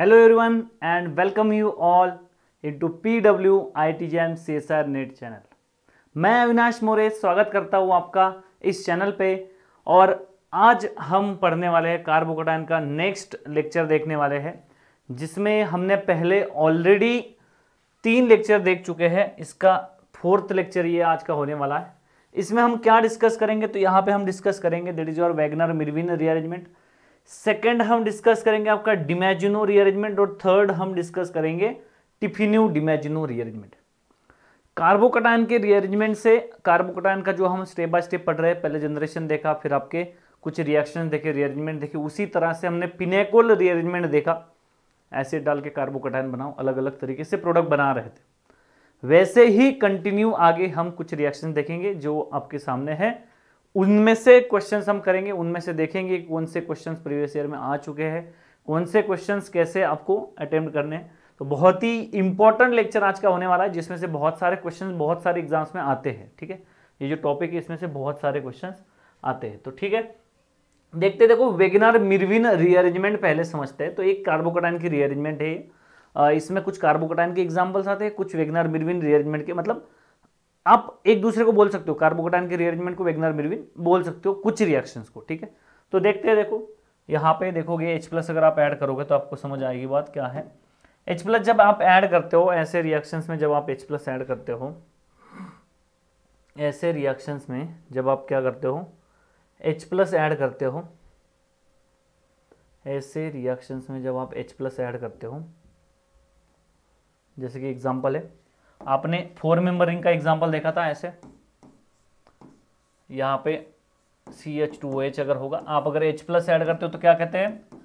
Hello everyone and welcome you all into PW IT itgm csr net channel मैं अविनाश मोरे स्वागत करता हूं आपका इस चैनल पे और आज हम पढ़ने वाले हैं कार्बोकोटाइन का नेक्स्ट लेक्चर देखने वाले हैं जिसमें हमने पहले ऑलरेडी तीन लेक्चर देख चुके हैं इसका फोर्थ लेक्चर ये आज का होने वाला है इसमें हम क्या डिस्कस करेंगे तो यहाँ पे हम डिस्कस करेंगे that is your Wagner Meerwein rearrangement second हम डिस्कस करेंगे आपका डिमेजिनो रीअरेंजमेंट और थर्ड हम डिस्कस करेंगे टिफिन्यू डिमेजिनो रीअरेंजमेंट कार्बोकटाइन के रीअरेंजमेंट से कार्बोकटाइन का जो हम स्टेप बाय स्टेप पढ़ रहे हैं पहले जनरेशन देखा फिर आपके कुछ रिएक्शन देखे रीअरेंजमेंट देखे उसी तरह से हमने पिनेकोल रीअरेंजमेंट देखा एसिड डाल के कार्बोकटाइन बनाओ अलग अलग तरीके से प्रोडक्ट बना रहे थे वैसे ही कंटिन्यू आगे हम कुछ रिएक्शन देखेंगे जो आपके सामने है उनमें से क्वेश्चंस हम करेंगे उनमें से देखेंगे कौन से क्वेश्चंस प्रीवियस ईयर में आ चुके हैं कौन से क्वेश्चंस कैसे आपको अटेम्प्ट करने तो बहुत ही इंपॉर्टेंट लेक्चर आज का होने वाला है जिसमें से बहुत सारे क्वेश्चन बहुत सारे एग्जाम्स में आते हैं ठीक है थीके? ये जो टॉपिक है इसमें से बहुत सारे क्वेश्चन आते हैं तो ठीक है देखते देखो वेगनार मिर्विन रीअरेंजमेंट पहले समझते हैं तो एक कार्बोकटाइन की रीअरेंजमेंट है इसमें कुछ कार्बोकटाइन के एग्जाम्पल्स आते हैं कुछ वेगनार मिर्विन रीअरेंजमेंट के मतलब आप एक दूसरे को बोल सकते हो कार्बोकटाइन के रिअरेंजमेंट को वेगनर मिरविन बोल सकते हो कुछ रिएक्शंस को ठीक है तो देखते हैं देखो यहाँ पे देखोगे H प्लस अगर आप ऐड करोगे तो आपको समझ आएगी बात क्या है H प्लस जब आप ऐड करते हो ऐसे रिएक्शंस में जब आप H प्लस ऐड करते हो ऐसे रिएक्शंस में जब आप क्या करते हो H प्लस ऐड करते हो ऐसे रिएक्शंस में जब आप H प्लस ऐड करते हो जैसे कि एग्जांपल है आपने फोर मेंबर रिंग का एग्जाम्पल देखा था ऐसे यहां पे सी एच टू एच अगर होगा आप अगर H प्लस ऐड करते हो तो क्या कहते हैं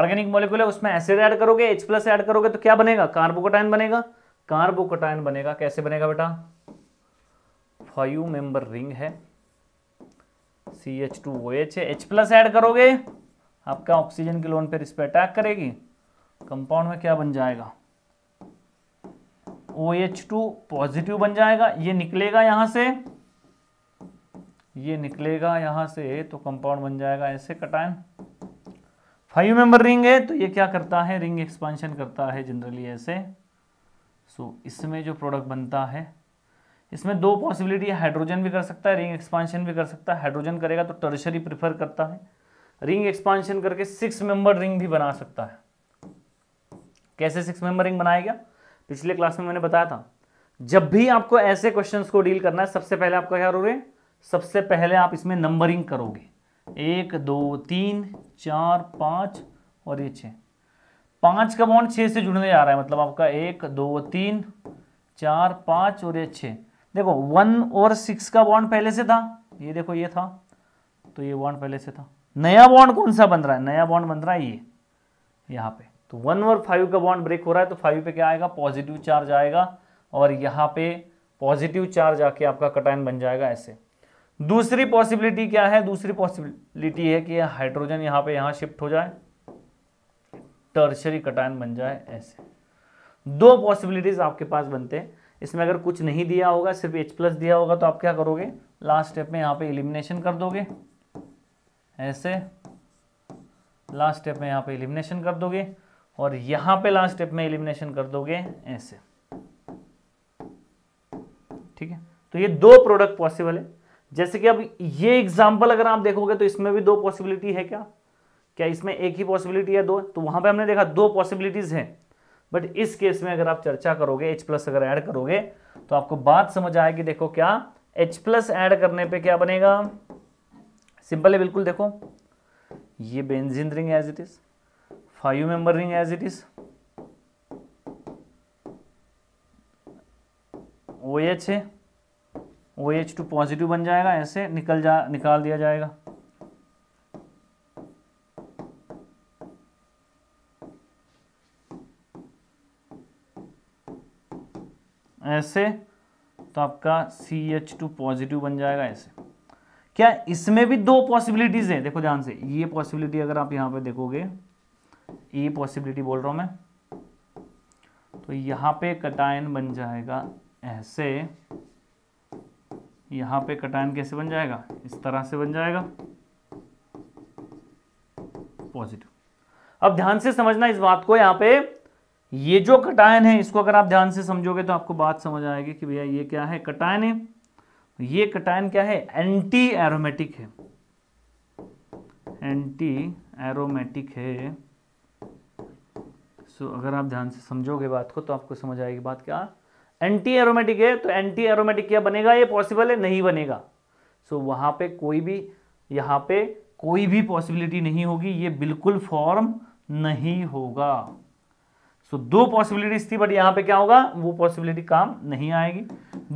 ऑर्गेनिक मोलिकुल है उसमें एसिड ऐड करोगे H प्लस ऐड करोगे तो क्या बनेगा कार्बोकोटाइन बनेगा कार्बोकोटाइन बनेगा कैसे बनेगा बेटा फाइव मेंबर रिंग है C H two O H है एच प्लस एड करोगे आपका ऑक्सीजन के लोन पर इस पर अटैक करेगी कंपाउंड में क्या बन जाएगा ओ एच टू पॉजिटिव बन जाएगा ये निकलेगा यहां से ये निकलेगा यहां से तो कंपाउंड बन जाएगा ऐसे कटायन फाइव मेंबर रिंग है तो ये क्या करता है रिंग एक्सपांशन करता है जनरली ऐसे सो so, इसमें जो प्रोडक्ट बनता है इसमें दो पॉसिबिलिटी है हाइड्रोजन भी कर सकता है रिंग एक्सपांशन भी कर सकता है हाइड्रोजन करेगा तो टर्शरी प्रिफर करता है रिंग एक्सपांशन करके सिक्स मेंबर रिंग भी बना सकता है कैसे सिक्स मेंबर रिंग बनाएगा पिछले क्लास में मैंने बताया था जब भी आपको ऐसे क्वेश्चंस को डील करना है सबसे पहले आपका क्या करोगे सबसे पहले आप इसमें नंबरिंग करोगे एक दो तीन चार पाँच और ये छः पाँच का बॉन्ड छः से जुड़ने जा रहा है मतलब आपका एक दो तीन चार पाँच और ये छः देखो वन और सिक्स का बॉन्ड पहले से था ये देखो ये था तो ये बॉन्ड पहले से था नया बॉन्ड कौन सा बन रहा है नया बॉन्ड बन रहा है ये यहाँ पे तो वन और फाइव का बॉन्ड ब्रेक हो रहा है तो फाइव पे क्या आएगा पॉजिटिव चार्ज आएगा और यहाँ पे पॉजिटिव चार्ज आके आपका कटाइन बन जाएगा ऐसे दूसरी पॉसिबिलिटी क्या है दूसरी पॉसिबिलिटी है कि हाइड्रोजन यहाँ पे यहाँ शिफ्ट हो जाए टर्शरी कटाइन बन जाए ऐसे दो पॉसिबिलिटीज आपके पास बनते हैं इसमें अगर कुछ नहीं दिया होगा सिर्फ H प्लस दिया होगा तो आप क्या करोगे लास्ट स्टेप में यहाँ पे इलिमिनेशन कर दोगे ऐसे लास्ट स्टेप में यहाँ पे इलिमिनेशन कर दोगे और यहां पे लास्ट स्टेप में एलिमिनेशन कर दोगे ऐसे ठीक है तो ये दो प्रोडक्ट पॉसिबल है जैसे कि अब ये एग्जाम्पल अगर आप देखोगे तो इसमें भी दो पॉसिबिलिटी है क्या क्या इसमें एक ही पॉसिबिलिटी है दो तो वहां पे हमने देखा दो पॉसिबिलिटीज हैं बट इस केस में अगर आप चर्चा करोगे एच प्लस अगर ऐड करोगे तो आपको बात समझ आएगी देखो क्या एच प्लस ऐड करने पे क्या बनेगा सिंपल है बिल्कुल देखो ये benzene ring as it is member ring as it is O H है ओ एच टू पॉजिटिव बन जाएगा ऐसे निकल जा निकाल दिया जाएगा ऐसे तो आपका सी एच टू पॉजिटिव बन जाएगा ऐसे क्या इसमें भी दो पॉसिबिलिटीज़ हैं देखो ध्यान से ये पॉसिबिलिटी अगर आप यहां पे देखोगे ए पॉसिबिलिटी बोल रहा हूं मैं तो यहां पे कटायन बन जाएगा ऐसे यहां पे कटायन कैसे बन जाएगा इस तरह से बन जाएगा पॉजिटिव अब ध्यान से समझना इस बात को यहां पे ये जो कटायन है इसको अगर आप ध्यान से समझोगे तो आपको बात समझ आएगी कि भैया ये क्या है कटायन है ये कटायन क्या है एंटी एरोमेटिक है एंटी एरोमेटिक है सो अगर आप ध्यान से समझोगे बात को तो आपको समझ आएगी बात क्या एंटी एरोमेटिक है तो एंटी एरोमेटिक क्या बनेगा ये पॉसिबल है नहीं बनेगा सो so, वहाँ पे कोई भी यहाँ पे कोई भी पॉसिबिलिटी नहीं होगी ये बिल्कुल फॉर्म नहीं होगा सो so, दो पॉसिबिलिटीज थी बट यहाँ पे क्या होगा वो पॉसिबिलिटी काम नहीं आएगी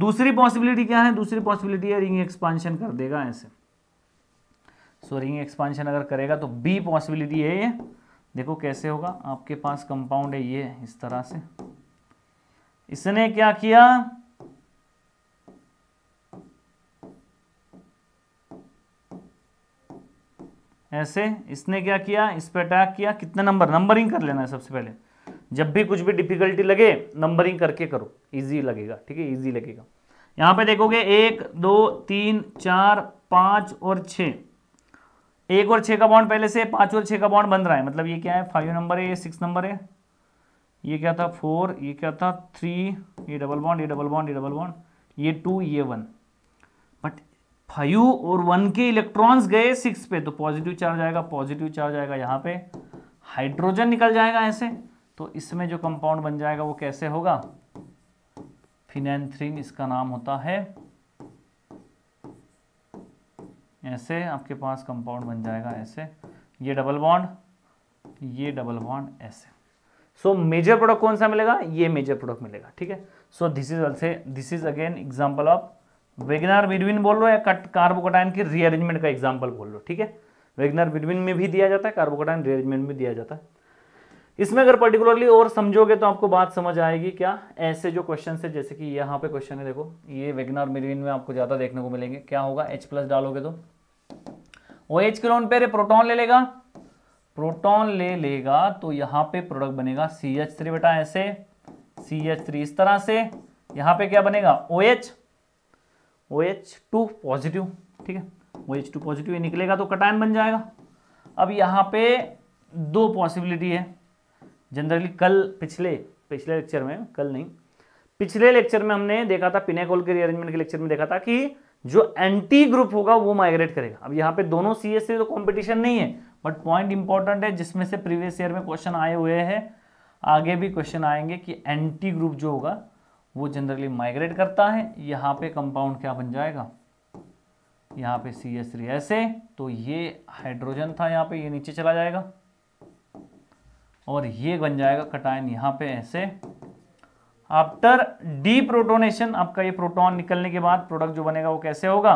दूसरी पॉसिबिलिटी क्या है दूसरी पॉसिबिलिटी है रिंग एक्सपांशन कर देगा ऐसे सो रिंग एक्सपांशन अगर करेगा तो बी पॉसिबिलिटी है ये देखो कैसे होगा आपके पास कंपाउंड है ये इस तरह से इसने क्या किया ऐसे इसने क्या किया इस पर अटैक किया कितना नंबर नंबरिंग कर लेना है सबसे पहले जब भी कुछ भी डिफिकल्टी लगे नंबरिंग करके करो इजी लगेगा ठीक है इजी लगेगा यहां पे देखोगे एक दो तीन चार पांच और छः एक और छः का बॉन्ड पहले से पाँच और छः का बॉन्ड बन रहा है मतलब ये क्या है फाइव नंबर है ये सिक्स नंबर है ये क्या था फोर ये क्या था थ्री ये डबल बॉन्ड ये डबल बॉन्ड ये डबल बॉन्ड ये टू ये वन बट फाइव और वन के इलेक्ट्रॉन्स गए सिक्स पे तो पॉजिटिव चार्ज आएगा पॉजिटिव चार्ज आएगा यहाँ पे हाइड्रोजन निकल जाएगा ऐसे तो इसमें जो कंपाउंड बन जाएगा वो कैसे होगा फिनैनथ्रीन इसका नाम होता है ऐसे आपके पास कंपाउंड बन जाएगा ऐसे ये डबल बॉन्ड ये डबल बॉन्ड ऐसे सो मेजर प्रोडक्ट कौन सा मिलेगा ये मेजर प्रोडक्ट मिलेगा ठीक है so this is also this is again example of Wagner बिडविन बोल रहे या कट कार्बोकोटाइन के रीअरेंजमेंट का एग्जाम्पल बोल रहे ठीक है वेगनार बिडविन में भी दिया जाता है कार्बोकोटाइन रीअरेंजमेंट में दिया जाता है इसमें अगर पर्टिकुलरली और समझोगे तो आपको बात समझ आएगी क्या ऐसे जो क्वेश्चन है जैसे कि यहाँ पे क्वेश्चन है देखो ये वेगनार मेरीन में आपको ज़्यादा देखने को मिलेंगे क्या होगा एच प्लस डालोगे तो ओ एच के लोन पे प्रोटोन ले लेगा प्रोटोन ले लेगा तो यहाँ पे प्रोडक्ट बनेगा सी एच थ्री बेटा ऐसे सी एच थ्री इस तरह से यहाँ पे क्या बनेगा O H O H two positive ठीक है ओ एच टू पॉजिटिव ये निकलेगा तो कटायन बन जाएगा अब यहाँ पे दो पॉसिबिलिटी है जनरली कल पिछले पिछले लेक्चर में कल नहीं पिछले लेक्चर में हमने देखा था पिनाकोल के रीअरेंजमेंट के लेक्चर में देखा था कि जो एंटी ग्रुप होगा वो माइग्रेट करेगा अब यहाँ पे दोनों सी से e तो कॉम्पिटिशन नहीं है बट पॉइंट इंपॉर्टेंट है जिसमें से प्रीवियस ईयर में क्वेश्चन आए हुए हैं आगे भी क्वेश्चन आएंगे कि एंटी ग्रुप जो होगा वो जनरली माइग्रेट करता है यहाँ पे कंपाउंड क्या बन जाएगा यहाँ पे सी एस थ्री ऐसे तो ये हाइड्रोजन था यहाँ पे ये नीचे चला जाएगा और ये बन जाएगा कटायन यहाँ पे ऐसे आफ्टर डी प्रोटोनेशन आपका ये प्रोटॉन निकलने के बाद प्रोडक्ट जो बनेगा वो कैसे होगा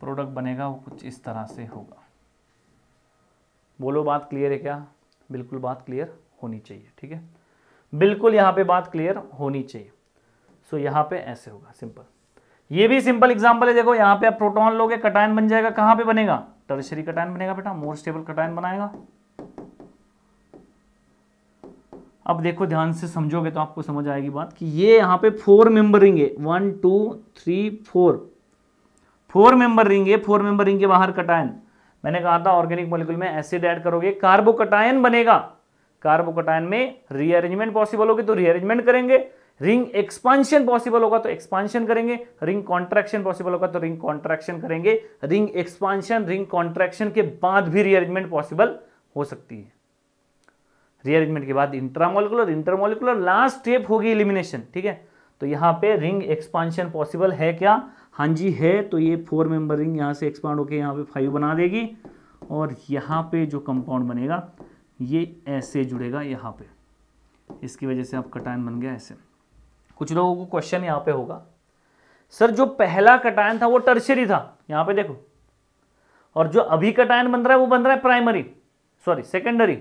प्रोडक्ट बनेगा वो कुछ इस तरह से होगा बोलो बात क्लियर है क्या बिल्कुल बात क्लियर होनी चाहिए ठीक है बिल्कुल यहाँ पे बात क्लियर होनी चाहिए सो so, यहाँ पे ऐसे होगा सिंपल ये भी सिंपल एग्जाम्पल है देखो यहाँ पे आप प्रोटॉन लोगे कटायन बन जाएगा कहाँ पे बनेगा टर्शरी कटायन बनेगा बेटा मोर स्टेबल कटायन बनाएगा अब देखो ध्यान से समझोगे तो आपको समझ आएगी बात कि ये यहाँ पे फोर मेंबर रिंग है one two three four four member ring है फोर मेंबर रिंग के बाहर कटायन मैंने कहा था ऑर्गेनिक मोलिकुल में एसिड ऐड करोगे कार्बोकटायन बनेगा कार्बोकटायन में रीअरेंजमेंट पॉसिबल होगी तो रीअरेंजमेंट करेंगे रिंग एक्सपांशन पॉसिबल होगा तो एक्सपांशन करेंगे रिंग कॉन्ट्रैक्शन पॉसिबल होगा तो रिंग कॉन्ट्रैक्शन करेंगे रिंग एक्सपांशन रिंग कॉन्ट्रैक्शन के बाद भी रीअरेंजमेंट पॉसिबल हो सकती है रीअरेंजमेंट के बाद इंट्रामोलिकुलर इंटरमोलिकुलर लास्ट स्टेप होगी इलिमिनेशन ठीक है तो यहाँ पे रिंग एक्सपांशन पॉसिबल है क्या हाँ जी है तो ये फोर मेंबर रिंग यहाँ से एक्सपांड होकर यहाँ पे फाइव बना देगी और यहाँ पे जो कंपाउंड बनेगा ये ऐसे जुड़ेगा यहाँ पे इसकी वजह से आप कटायन बन गया ऐसे कुछ लोगों को क्वेश्चन यहाँ पे होगा सर जो पहला कटायन था वो टर्शरी था यहाँ पे देखो और जो अभी कटायन बन रहा है वो बन रहा है primary sorry secondary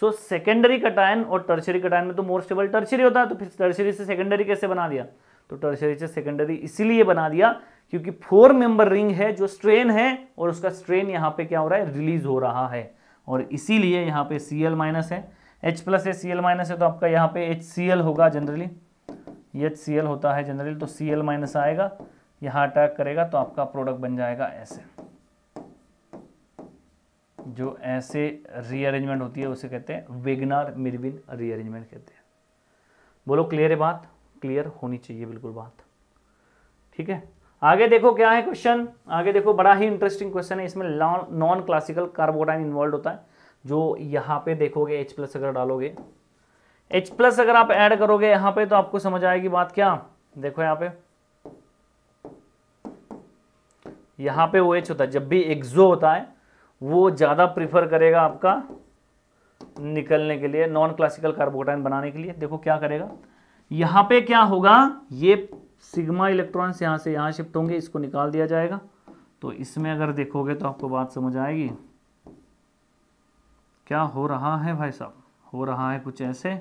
so secondary cation और टर्शरी कटायन में तो मोर स्टेबल टर्शरी होता है तो फिर टर्शरी से सेकेंडरी कैसे बना दिया तो टर्शरी से सेकेंडरी इसीलिए बना दिया क्योंकि फोर मेंबर रिंग है जो स्ट्रेन है और उसका स्ट्रेन यहाँ पे क्या हो रहा है रिलीज हो रहा है और इसीलिए यहाँ पे सी एल माइनस है एच प्लस है सी एल माइनस है तो आपका यहाँ पे एच सी एल होगा जनरली एच सी एल होता है जनरली तो सी एल माइनस आएगा यहाँ अटैक करेगा तो आपका प्रोडक्ट बन जाएगा ऐसे जो ऐसे रीअरेंजमेंट होती है उसे कहते हैं वेगनार मिरविन रीअरेंजमेंट कहते हैं बोलो क्लियर है बात क्लियर होनी चाहिए बिल्कुल बात ठीक है आगे देखो क्या है क्वेश्चन आगे देखो बड़ा ही इंटरेस्टिंग क्वेश्चन है इसमें नॉन क्लासिकल कार्बोटाइन इन्वॉल्व होता है जो यहाँ पे देखोगे H प्लस अगर डालोगे H प्लस अगर आप ऐड करोगे यहाँ पे तो आपको समझ आएगी बात क्या देखो यहाँ पे यहाँ पे वो OH होता है जब भी एक्सो होता है वो ज़्यादा प्रीफर करेगा आपका निकलने के लिए नॉन क्लासिकल कार्बोटाइन बनाने के लिए देखो क्या करेगा यहाँ पे क्या होगा ये सिग्मा इलेक्ट्रॉन्स यहाँ से यहाँ शिफ्ट होंगे इसको निकाल दिया जाएगा तो इसमें अगर देखोगे तो आपको बात समझ आएगी क्या हो रहा है भाई साहब हो रहा है कुछ ऐसे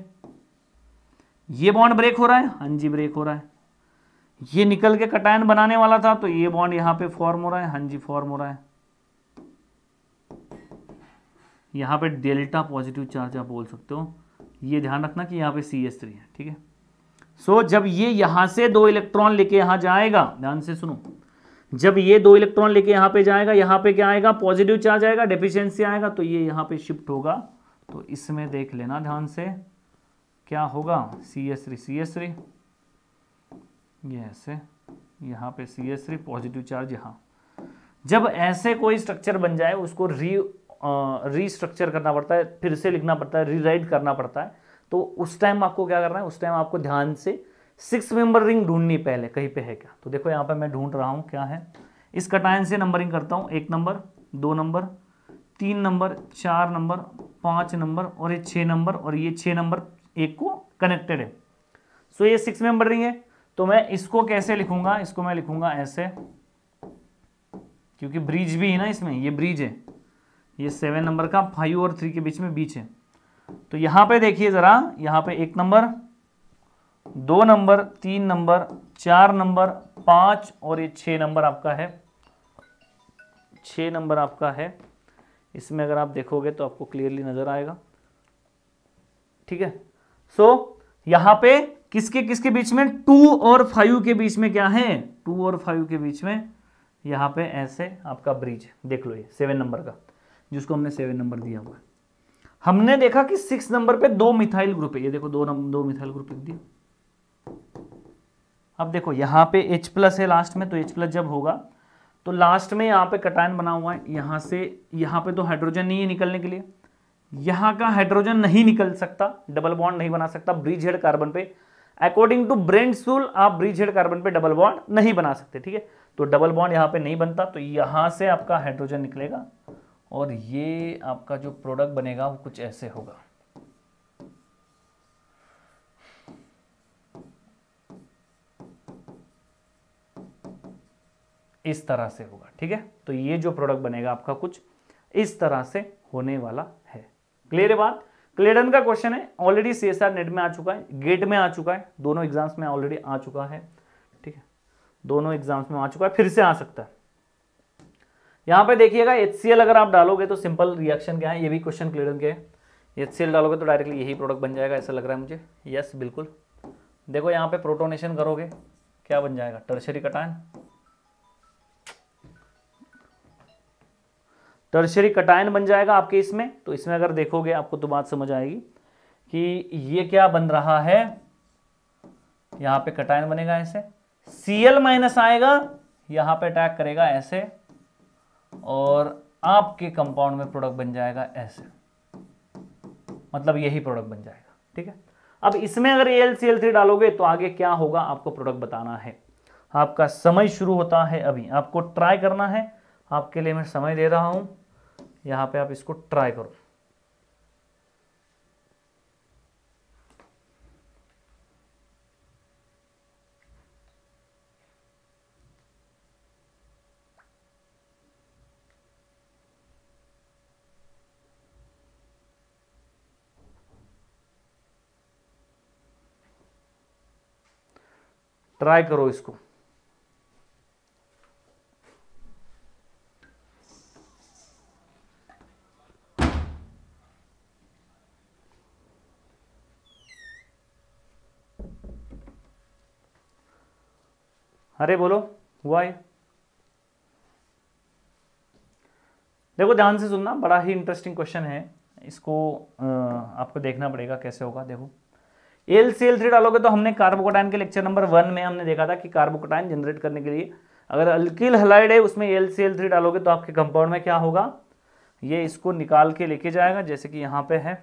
ये बॉन्ड ब्रेक हो रहा है हाँ जी ब्रेक हो रहा है ये निकल के कटायन बनाने वाला था तो ये बॉन्ड यहाँ पे फॉर्म हो रहा है हाँ जी फॉर्म हो रहा है यहाँ पे डेल्टा पॉजिटिव चार्ज आप बोल सकते हो ये ध्यान रखना कि यहाँ पे सी एस थ्री है ठीक है सो जब ये यहाँ से दो इलेक्ट्रॉन लेके यहाँ जाएगा ध्यान से सुनो जब ये दो इलेक्ट्रॉन लेके यहाँ पे जाएगा यहाँ पे क्या आएगा पॉजिटिव चार्ज आएगा डेफिशिएंसी आएगा तो ये यहाँ पे शिफ्ट होगा तो इसमें देख लेना ध्यान से क्या होगा C S three C S three ये ऐसे यहाँ पे C S three positive charge यहाँ जब ऐसे कोई स्ट्रक्चर बन जाए उसको री रीस्ट्रक्चर करना पड़ता है फिर से लिखना पड़ता है रीराइट करना पड़ता है तो उस टाइम आपको क्या करना है उस टाइम आपको ध्यान से सिक्स मेंबर रिंग ढूंढनी पहले कहीं पे है क्या तो देखो यहाँ पे मैं ढूंढ रहा हूँ क्या है इस कटायन से नंबरिंग करता हूँ एक नंबर दो नंबर तीन नंबर चार नंबर पाँच नंबर और ये छः नंबर और ये छः नंबर एक को कनेक्टेड है सो ये सिक्स मेंबर रिंग है तो मैं इसको कैसे लिखूंगा इसको मैं लिखूंगा ऐसे क्योंकि ब्रिज भी है ना इसमें ये ब्रिज है ये सेवन नंबर का फाइव और थ्री के बीच में बीच है तो यहां पे देखिए ज़रा यहां पे एक नंबर दो नंबर तीन नंबर चार नंबर पांच और ये छ नंबर आपका है छ नंबर आपका है इसमें अगर आप देखोगे तो आपको क्लियरली नज़र आएगा ठीक है सो so, यहां पे किसके किसके बीच में टू और फाइव के बीच में क्या है टू और फाइव के बीच में यहां पे ऐसे आपका ब्रिज देख लो ये सेवन नंबर का जिसको हमने सेवन नंबर दिया हुआ है हमने देखा कि सिक्स नंबर पे दो मिथाइल ग्रुप है ये देखो दो नंबर दो मिथाइल ग्रुप लिख दिया अब देखो यहां पे H प्लस है लास्ट में तो H प्लस जब होगा तो लास्ट में यहां पे कटायन बना हुआ है यहां से यहां पे तो हाइड्रोजन नहीं है निकलने के लिए यहां का हाइड्रोजन नहीं निकल सकता डबल बॉन्ड नहीं बना सकता ब्रिज हेड कार्बन पे अकॉर्डिंग टू ब्रेंड सूल आप ब्रिज हेड कार्बन पे डबल बॉन्ड नहीं बना सकते ठीक है तो डबल बॉन्ड यहां पे नहीं बनता तो यहां से आपका हाइड्रोजन निकलेगा और ये आपका जो प्रोडक्ट बनेगा वो कुछ ऐसे होगा इस तरह से होगा ठीक है तो ये जो प्रोडक्ट बनेगा आपका कुछ इस तरह से होने वाला है क्लियर है बात क्लेडन का क्वेश्चन है ऑलरेडी सी नेट में आ चुका है गेट में आ चुका है दोनों एग्जाम्स में ऑलरेडी आ चुका है ठीक है दोनों एग्जाम्स में आ चुका है फिर से आ सकता है यहाँ पे देखिएगा एच अगर आप डालोगे तो सिंपल रिएक्शन क्या है ये भी क्वेश्चन क्लियर के एच सी डालोगे तो डायरेक्टली यही प्रोडक्ट बन जाएगा ऐसा लग रहा है मुझे यस बिल्कुल देखो यहाँ पे प्रोटोनेशन करोगे क्या बन जाएगा टर्शरी कटायन टर्शरी कटायन बन जाएगा आपके इसमें तो इसमें अगर देखोगे आपको तो बात समझ आएगी कि ये क्या बन रहा है यहाँ पे कटायन बनेगा ऐसे Cl माइनस आएगा यहाँ पे अटैक करेगा ऐसे और आपके कंपाउंड में प्रोडक्ट बन जाएगा ऐसे मतलब यही प्रोडक्ट बन जाएगा ठीक है अब इसमें अगर एल सी एल थ्री डालोगे तो आगे क्या होगा आपको प्रोडक्ट बताना है आपका समय शुरू होता है अभी आपको ट्राई करना है आपके लिए मैं समय दे रहा हूं यहां पे आप इसको ट्राई करो ट्राई करो इसको अरे बोलो हुआ देखो ध्यान से सुनना बड़ा ही इंटरेस्टिंग क्वेश्चन है इसको आपको देखना पड़ेगा कैसे होगा देखो एल सी एल थ्री डालोगे तो हमने कार्बोकोटाइन के लेक्चर नंबर वन में हमने देखा था कि कार्बोकोटाइन जनरेट करने के लिए अगर अल्किल हलाइड है उसमें एल सी एल थ्री डालोगे तो आपके कंपाउंड में क्या होगा ये इसको निकाल के लेके जाएगा जैसे कि यहाँ पे है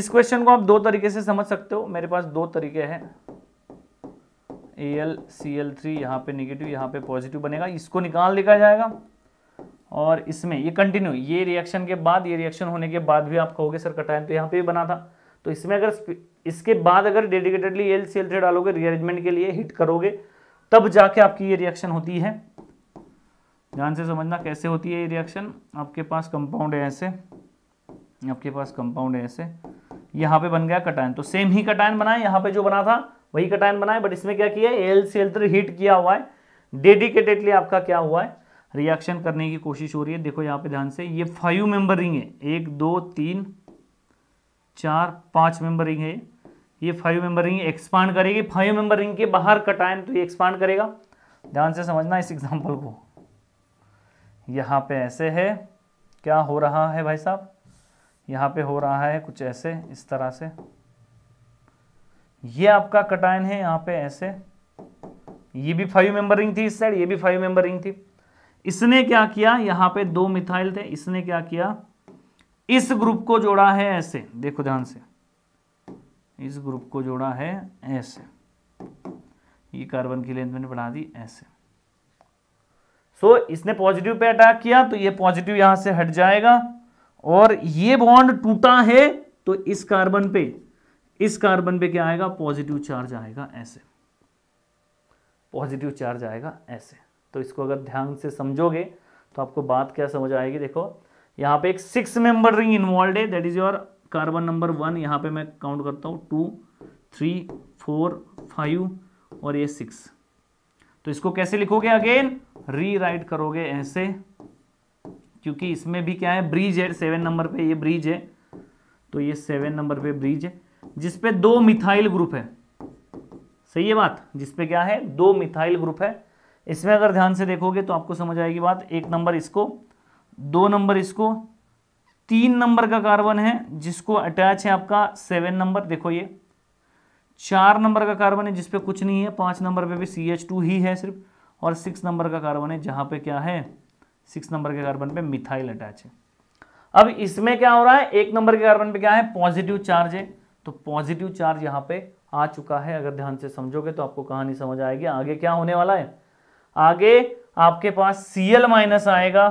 इस क्वेश्चन को आप दो तरीके से समझ सकते हो मेरे पास दो तरीके हैं A L C L three यहाँ पे निगेटिव यहाँ पे पॉजिटिव बनेगा इसको निकाल लिखा जाएगा और इसमें ये कंटिन्यू ये रिएक्शन के बाद ये रिएक्शन होने के बाद भी आप कहोगे सर कटाइन तो यहाँ पे भी बना था तो इसमें अगर इसके बाद अगर dedicatedly L C L three डालोगे रीअरेंजमेंट के लिए हिट करोगे तब जाके आपकी ये रिएक्शन होती है ध्यान से समझना कैसे होती है ये रिएक्शन आपके पास कंपाउंड है ऐसे आपके पास कंपाउंड है ऐसे यहाँ पे बन गया कटायन तो सेम ही कटायन बनाए यहाँ पे जो बना था वही कटायन बनाए बट इसमें क्या किया है L C L three heat किया हुआ है डेडिकेटेडली आपका क्या हुआ है रिएक्शन करने की कोशिश हो रही है देखो यहाँ पे ध्यान से ये फाइव मेंबर रिंग है एक दो तीन चार पांच मेंबर रिंग है ये फाइव मेंबर रिंग एक्सपांड करेगी फाइव मेंबर रिंग के बाहर कटाएं तो ये एक्सपांड करेगा ध्यान से समझना इस एग्जांपल को यहाँ पे ऐसे है क्या हो रहा है भाई साहब यहाँ पे हो रहा है कुछ ऐसे इस तरह से ये आपका कटाइन है यहाँ पे ऐसे ये भी फाइव मेंबर रिंग थी इस साइड ये भी फाइव मेंबर रिंग थी इसने क्या किया यहाँ पे दो मिथाइल थे इसने क्या किया इस ग्रुप को जोड़ा है ऐसे देखो ध्यान से इस ग्रुप को जोड़ा है ऐसे ये कार्बन की लेंथ मैंने बढ़ा दी ऐसे सो so, इसने पॉजिटिव पे अटैक किया तो ये पॉजिटिव यहां से हट जाएगा और ये बॉन्ड टूटा है तो इस कार्बन पे इस कार्बन पे क्या आएगा पॉजिटिव चार्ज आएगा ऐसे पॉजिटिव चार्ज आएगा ऐसे तो इसको अगर ध्यान से समझोगे तो आपको बात क्या समझ आएगी देखो यहाँ पे एक सिक्स मेंबर रिंग इन्वॉल्व है that is your carbon number one यहाँ पे मैं काउंट करता हूँ टू थ्री फोर फाइव और ये सिक्स तो इसको कैसे लिखोगे अगेन रीराइट करोगे ऐसे क्योंकि इसमें भी क्या है ब्रिज है सेवन नंबर पे ये ब्रिज है तो ये सेवन नंबर पे ब्रिज है जिसपे दो मिथाइल ग्रुप है सही है बात जिसपे क्या है दो मिथाइल ग्रुप है इसमें अगर ध्यान से देखोगे तो आपको समझ आएगी बात एक नंबर इसको दो नंबर इसको तीन नंबर का कार्बन है जिसको अटैच है आपका सेवन नंबर देखो ये चार नंबर का कार्बन है जिसपे कुछ नहीं है पांच नंबर पे भी सी एच टू ही है सिर्फ और सिक्स नंबर का कार्बन है जहां पे क्या है सिक्स नंबर के कार्बन पे मिथाइल अटैच है अब इसमें क्या हो रहा है एक नंबर के कार्बन पे क्या है पॉजिटिव चार्ज है तो पॉजिटिव चार्ज यहां पे आ चुका है अगर ध्यान से समझोगे तो आपको कहानी समझ आएगी आगे क्या होने वाला है आगे आपके पास सी एल माइनस आएगा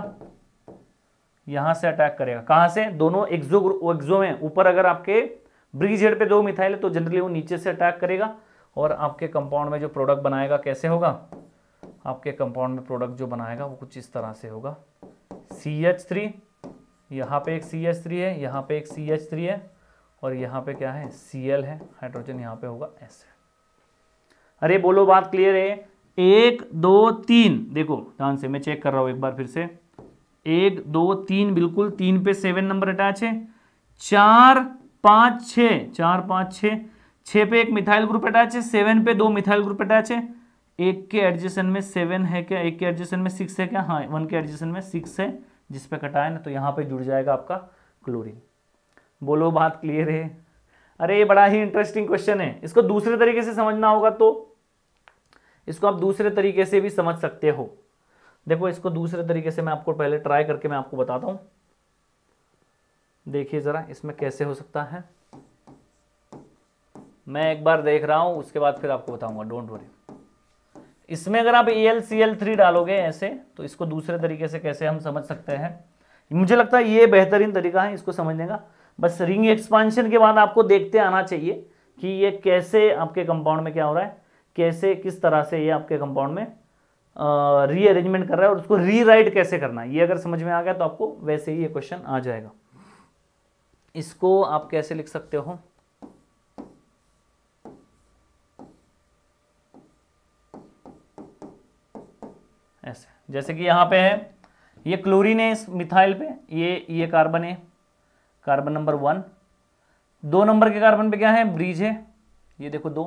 यहां से अटैक करेगा कहां से दोनों एक्सो एक्सो में ऊपर अगर आपके ब्रिज हेड पे दो मिथाइल है तो जनरली वो नीचे से अटैक करेगा और आपके कंपाउंड में जो प्रोडक्ट बनाएगा कैसे होगा आपके कंपाउंड में प्रोडक्ट जो बनाएगा वो कुछ इस तरह से होगा सी एच थ्री यहाँ पे एक सी एच थ्री है यहाँ पे एक सी एच थ्री है और यहाँ पे क्या है सी एल है हाइड्रोजन यहाँ पे होगा एस अरे बोलो बात क्लियर है एक दो तीन देखो ध्यान से मैं चेक कर रहा हूँ एक बार फिर से एक दो तीन बिल्कुल तीन पे सेवन नंबर अटैच है चार पाँच छ चार पाँच छ छ पे एक मिथाइल ग्रुप अटैच है सेवन पे दो मिथाइल ग्रुप अटैच है एक के एडजेशन में सेवन है क्या एक के एडजेशन में सिक्स है क्या हाँ वन के एडजेशन में सिक्स है जिस पे कटाए ना तो यहाँ पे जुड़ जाएगा आपका क्लोरीन बोलो बात क्लियर है अरे ये बड़ा ही इंटरेस्टिंग क्वेश्चन है इसको दूसरे तरीके से समझना होगा तो इसको आप दूसरे तरीके से भी समझ सकते हो देखो इसको दूसरे तरीके से मैं आपको पहले ट्राई करके मैं आपको बताता हूँ देखिए ज़रा इसमें कैसे हो सकता है मैं एक बार देख रहा हूँ उसके बाद फिर आपको बताऊँगा डोंट वरी इसमें अगर आप A L C L three डालोगे ऐसे तो इसको दूसरे तरीके से कैसे हम समझ सकते हैं मुझे लगता है ये बेहतरीन तरीका है इसको समझने का बस रिंग एक्सपांशन के बाद आपको देखते आना चाहिए कि ये कैसे आपके कंपाउंड में क्या हो रहा है कैसे किस तरह से ये आपके कंपाउंड में रीअरेंजमेंट कर रहा है और उसको रीराइट कैसे करना है ये अगर समझ में आ गया तो आपको वैसे ही ये क्वेश्चन आ जाएगा इसको आप कैसे लिख सकते हो ऐसे जैसे कि यहां पे है ये क्लोरीन है इस मिथाइल पे ये ये कार्बन है कार्बन नंबर वन दो नंबर के कार्बन पे क्या है ब्रिज है ये देखो दो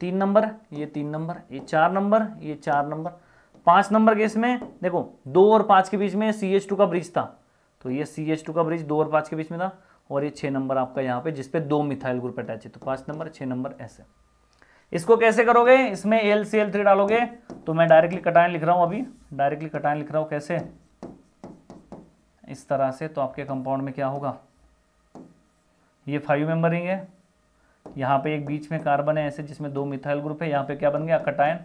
तीन नंबर ये तीन नंबर ये चार नंबर ये चार नंबर पांच नंबर केस में देखो दो और पांच के बीच में सी एच टू का ब्रिज था तो ये सी एच टू का ब्रिज दो और पांच के बीच में था और ये छह नंबर आपका यहाँ पे जिसपे दो मिथाइल ग्रुप अटैच है तो पांच नंबर छह नंबर ऐसे इसको कैसे करोगे इसमें एल सी एल थ्री डालोगे तो मैं डायरेक्टली कटायन लिख रहा हूं अभी डायरेक्टली कटायन लिख रहा हूं कैसे इस तरह से तो आपके कंपाउंड में क्या होगा ये फाइव मेंबर ही है यहाँ पे एक बीच में कार्बन है ऐसे जिसमें दो मिथाइल ग्रुप है यहाँ पे क्या बन गया कटायन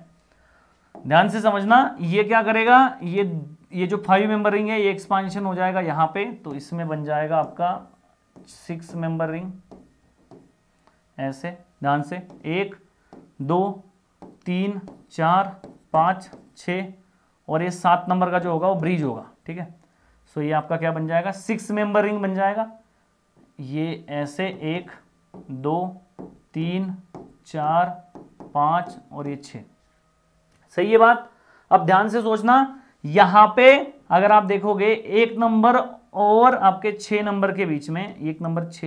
ध्यान से समझना ये क्या करेगा ये ये जो फाइव मेंबर रिंग है ये एक्सपांशन हो जाएगा यहां पे तो इसमें बन जाएगा आपका सिक्स मेंबर रिंग ऐसे ध्यान से एक दो तीन चार पाँच छ और ये सात नंबर का जो होगा वो ब्रिज होगा ठीक है सो ये आपका क्या बन जाएगा सिक्स मेंबर रिंग बन जाएगा ये ऐसे एक दो तीन चार पाँच और ये छः सही है बात अब ध्यान से सोचना यहां पे अगर आप देखोगे एक नंबर और आपके छः नंबर के बीच में एक नंबर छ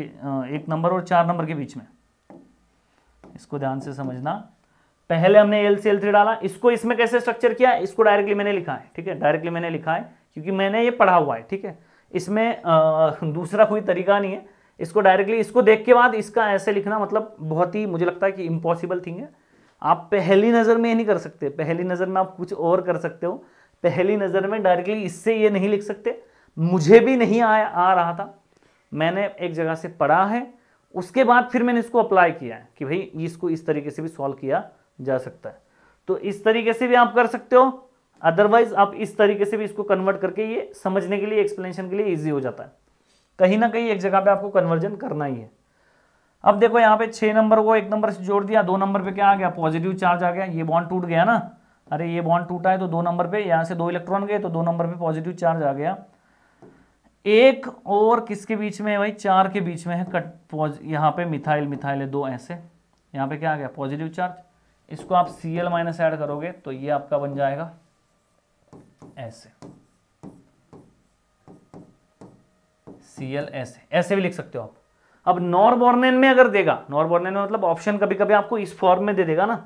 एक नंबर और चार नंबर के बीच में इसको ध्यान से समझना पहले हमने एल सी एल थ्री डाला इसको इसमें कैसे स्ट्रक्चर किया इसको डायरेक्टली मैंने लिखा है ठीक है डायरेक्टली मैंने लिखा है क्योंकि मैंने ये पढ़ा हुआ है ठीक है इसमें आ, दूसरा कोई तरीका नहीं है इसको डायरेक्टली इसको देख के बाद इसका ऐसे लिखना मतलब बहुत ही मुझे लगता है कि इम्पॉसिबल थिंग है आप पहली नज़र में ये नहीं कर सकते पहली नज़र में आप कुछ और कर सकते हो पहली नज़र में डायरेक्टली इससे ये नहीं लिख सकते मुझे भी नहीं आया आ रहा था मैंने एक जगह से पढ़ा है उसके बाद फिर मैंने इसको अप्लाई किया है कि भाई इसको इस तरीके से भी सॉल्व किया जा सकता है तो इस तरीके से भी आप कर सकते हो अदरवाइज आप इस तरीके से भी इसको कन्वर्ट करके ये समझने के लिए एक्सप्लेनेशन के लिए ईजी हो जाता है कहीं ना कहीं एक जगह पे आपको कन्वर्जन करना ही है अब देखो यहाँ पे छह नंबर को एक नंबर से जोड़ दिया दो नंबर पे क्या आ गया पॉजिटिव चार्ज आ गया ये बॉन्ड टूट गया ना अरे ये बॉन्ड टूटा है तो दो नंबर पे यहाँ से दो इलेक्ट्रॉन गए तो दो नंबर पे पॉजिटिव चार्ज आ गया एक और किसके बीच में है भाई चार के बीच में है कट यहाँ पे मिथाइल मिथाइल है दो ऐसे यहाँ पे क्या आ गया पॉजिटिव चार्ज इसको आप सी एल माइनस एड करोगे तो ये आपका बन जाएगा ऐसे सी एल ऐसे ऐसे भी लिख सकते हो आप अब नॉरबॉर्नेन में अगर देगा नॉरबॉर्नेन में मतलब ऑप्शन कभी कभी आपको इस फॉर्म में दे देगा ना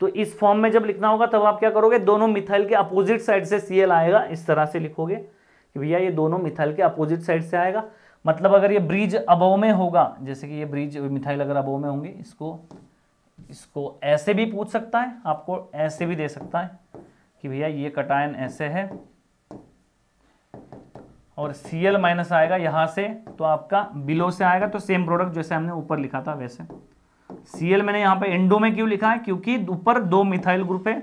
तो इस फॉर्म में जब लिखना होगा तब आप क्या करोगे दोनों मिथाइल के अपोजिट साइड से सी आएगा इस तरह से लिखोगे कि भैया ये दोनों मिथाइल के अपोजिट साइड से आएगा मतलब अगर ये ब्रिज अबव में होगा जैसे कि ये ब्रिज मिथाइल अगर अबव में होंगे इसको इसको ऐसे भी पूछ सकता है आपको ऐसे भी दे सकता है कि भैया ये कटायन ऐसे है और सी एल माइनस आएगा यहाँ से तो आपका बिलो से आएगा तो सेम प्रोडक्ट जैसे हमने ऊपर लिखा था वैसे सी एल मैंने यहाँ पे एंडो में क्यों लिखा है क्योंकि ऊपर दो मिथाइल ग्रुप है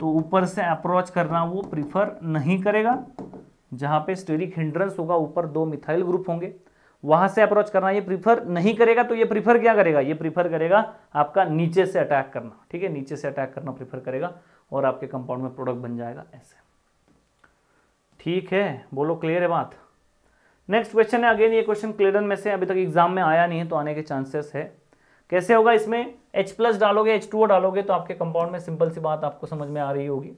तो ऊपर से अप्रोच करना वो प्रीफर नहीं करेगा जहाँ पे स्टेरिक हिंड्रेंस होगा ऊपर दो मिथाइल ग्रुप होंगे वहाँ से अप्रोच करना ये प्रीफर नहीं करेगा तो ये प्रीफर क्या करेगा ये प्रीफर करेगा आपका नीचे से अटैक करना ठीक है नीचे से अटैक करना प्रीफर करेगा और आपके कंपाउंड में प्रोडक्ट बन जाएगा ऐसे ठीक है बोलो क्लियर है बात नेक्स्ट क्वेश्चन है अगेन ये क्वेश्चन क्लियर में से अभी तक एग्जाम में आया नहीं है तो आने के चांसेस है कैसे होगा इसमें H प्लस डालोगे एच टू डालोगे तो आपके कंपाउंड में सिंपल सी बात आपको समझ में आ रही होगी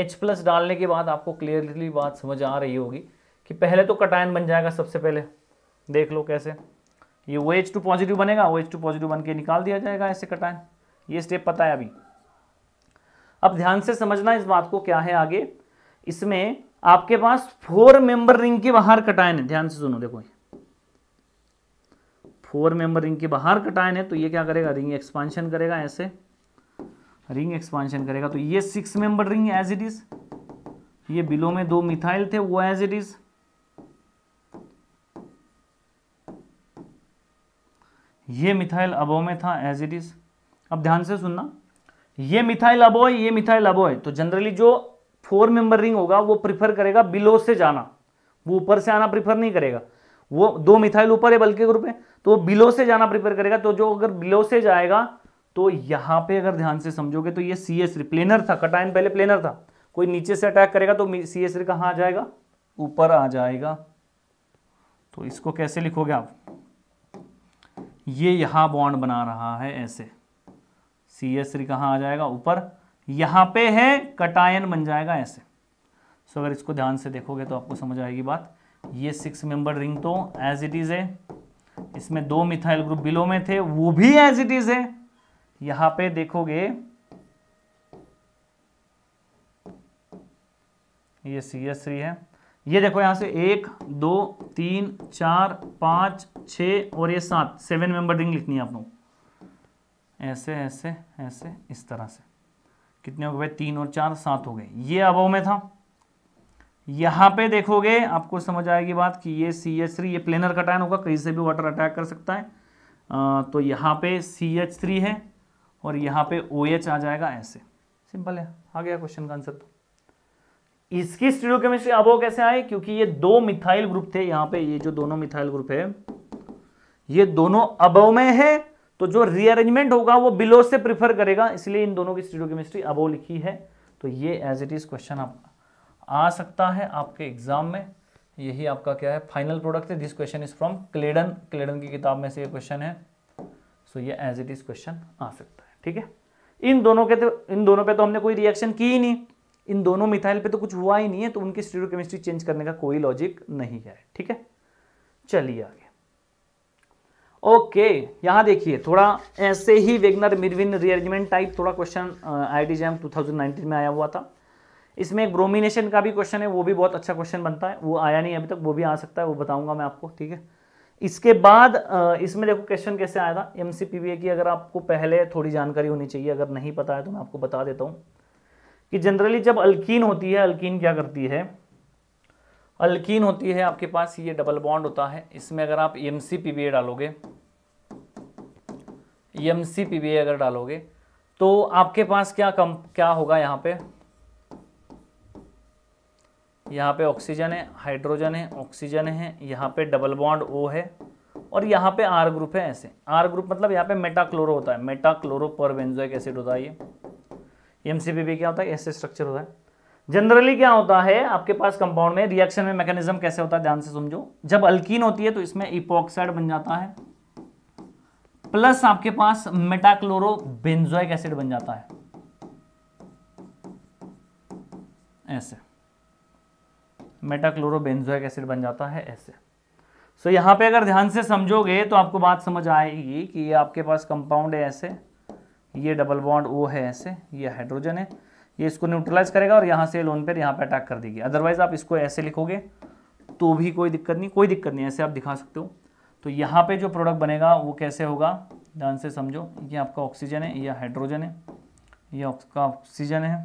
H प्लस डालने के बाद आपको क्लियरली बात समझ आ रही होगी कि पहले तो कटायन बन जाएगा सबसे पहले देख लो कैसे ये वो एच टू पॉजिटिव बनेगा वो एच टू पॉजिटिव बन के निकाल दिया जाएगा ऐसे कटायन ये स्टेप पता है अभी अब ध्यान से समझना इस बात को क्या है आगे इसमें आपके पास फोर मेंबर रिंग के बाहर कटायन है ध्यान से सुनो देखो फोर मेंबर रिंग के बाहर कटायन है तो ये क्या करेगा रिंग एक्सपांशन करेगा ऐसे रिंग एक्सपांशन करेगा तो ये six member ring as it is ये बिलो में दो मिथाइल थे वो एज इट इज ये मिथाइल अबो में था एज इट इज अब ध्यान से सुनना ये मिथाइल अबो है ये मिथाइल अबो है तो जनरली जो फोर मेंबर रिंग होगा वो प्रिफर करेगा बिलो से जाना वो ऊपर से आना प्रिफर नहीं करेगा वो दो मिथाइल ऊपर है बल्कि ग्रुप है तो वो बिलो से जाना प्रिफर करेगा तो जो अगर बिलो से जाएगा तो यहां पे अगर ध्यान से समझोगे तो ये सी एस प्लेनर था कटाइन पहले प्लेनर था कोई नीचे से अटैक करेगा तो सी एस कहाँ आ जाएगा ऊपर आ जाएगा तो इसको कैसे लिखोगे आप ये यहां बॉन्ड बना रहा है ऐसे सी एस कहाँ आ जाएगा ऊपर यहां पे है कटायन बन जाएगा ऐसे सो अगर इसको ध्यान से देखोगे तो आपको समझ आएगी बात ये सिक्स मेंबर रिंग तो एज इट इज़ है इसमें दो मिथाइल ग्रुप बिलो में थे वो भी एज इट इज़ है यहां पे देखोगे ये सी एस थ्री है ये देखो यहां से एक दो तीन चार पांच छ और ये सात सेवन मेंबर रिंग लिखनी है आप लोग ऐसे ऐसे ऐसे इस तरह से कितने हो गए तीन और चार सात हो गए ये अबव में था यहां पे देखोगे आपको समझ आएगी बात कि ये सी एच थ्री ये प्लेनर का टाइन होगा कहीं से भी वाटर अटैक कर सकता है आ, तो यहां पे सी एच थ्री है और यहां पे ओ OH आ जाएगा ऐसे सिंपल है आ गया क्वेश्चन का आंसर तो इसकी स्टीरियो केमिस्ट्री अब कैसे आए क्योंकि ये दो मिथाइल ग्रुप थे यहां पे ये जो दोनों मिथाइल ग्रुप है ये दोनों अबव में है तो जो रीअरेंजमेंट होगा वो बिलो से प्रिफर करेगा इसलिए इन दोनों की केमिस्ट्री अबो लिखी है तो ये एज इट इज़ क्वेश्चन आप आ सकता है आपके एग्जाम में यही आपका क्या है फाइनल प्रोडक्ट है this question is from Clayden Clayden की किताब में से ये क्वेश्चन है सो ये एज इट इज़ क्वेश्चन आ सकता है ठीक है इन दोनों के तो इन दोनों पे तो हमने कोई रिएक्शन की ही नहीं इन दोनों मिथाइल पे तो कुछ हुआ ही नहीं है तो उनकी केमिस्ट्री चेंज करने का कोई लॉजिक नहीं है ठीक है चलिए आगे ओके यहाँ देखिए थोड़ा ऐसे ही वेगनर मिर्विन रियरेंजमेंट टाइप थोड़ा क्वेश्चन आई टी जैम में आया हुआ था इसमें एक ब्रोमिनेशन का भी क्वेश्चन है वो भी बहुत अच्छा क्वेश्चन बनता है वो आया नहीं अभी तक वो भी आ सकता है वो बताऊंगा मैं आपको ठीक है इसके बाद इसमें देखो क्वेश्चन कैसे आया था एम की अगर आपको पहले थोड़ी जानकारी होनी चाहिए अगर नहीं पता है तो मैं आपको बता देता हूँ कि जनरली जब अल्कीन होती है अल्कीन क्या करती है अल्किन होती है आपके पास ये डबल बॉन्ड होता है इसमें अगर आप M C P B A डालोगे M C P B A अगर डालोगे तो आपके पास क्या कम क्या होगा यहाँ पे यहाँ पे ऑक्सीजन है हाइड्रोजन है ऑक्सीजन है यहाँ पे डबल बॉन्ड ओ है और यहाँ पे आर ग्रुप है ऐसे आर ग्रुप मतलब यहाँ पे मेटाक्लोरो होता है मेटाक्लोरो पर एसिड होता है ये एम क्या होता है ऐसे स्ट्रक्चर होता है जनरली क्या होता है आपके पास कंपाउंड में रिएक्शन में मैकेनिज्म कैसे होता है ध्यान से समझो जब अल्किन होती है तो इसमें इपोक्साइड बन जाता है प्लस आपके पास बेंजोइक एसिड बन जाता है ऐसे बेंजोइक एसिड बन जाता है ऐसे सो so, यहाँ पे अगर ध्यान से समझोगे तो आपको बात समझ आएगी कि ये आपके पास कंपाउंड है ऐसे ये डबल बॉन्ड ओ है ऐसे ये हाइड्रोजन है ये इसको न्यूट्रलाइज करेगा और यहाँ से लोन पेयर यहाँ पर अटैक कर देगी अदरवाइज आप इसको ऐसे लिखोगे तो भी कोई दिक्कत नहीं कोई दिक्कत नहीं ऐसे आप दिखा सकते हो तो यहाँ पे जो प्रोडक्ट बनेगा वो कैसे होगा ध्यान से समझो ये आपका ऑक्सीजन है यह हाइड्रोजन है ये आपका ऑक्सीजन है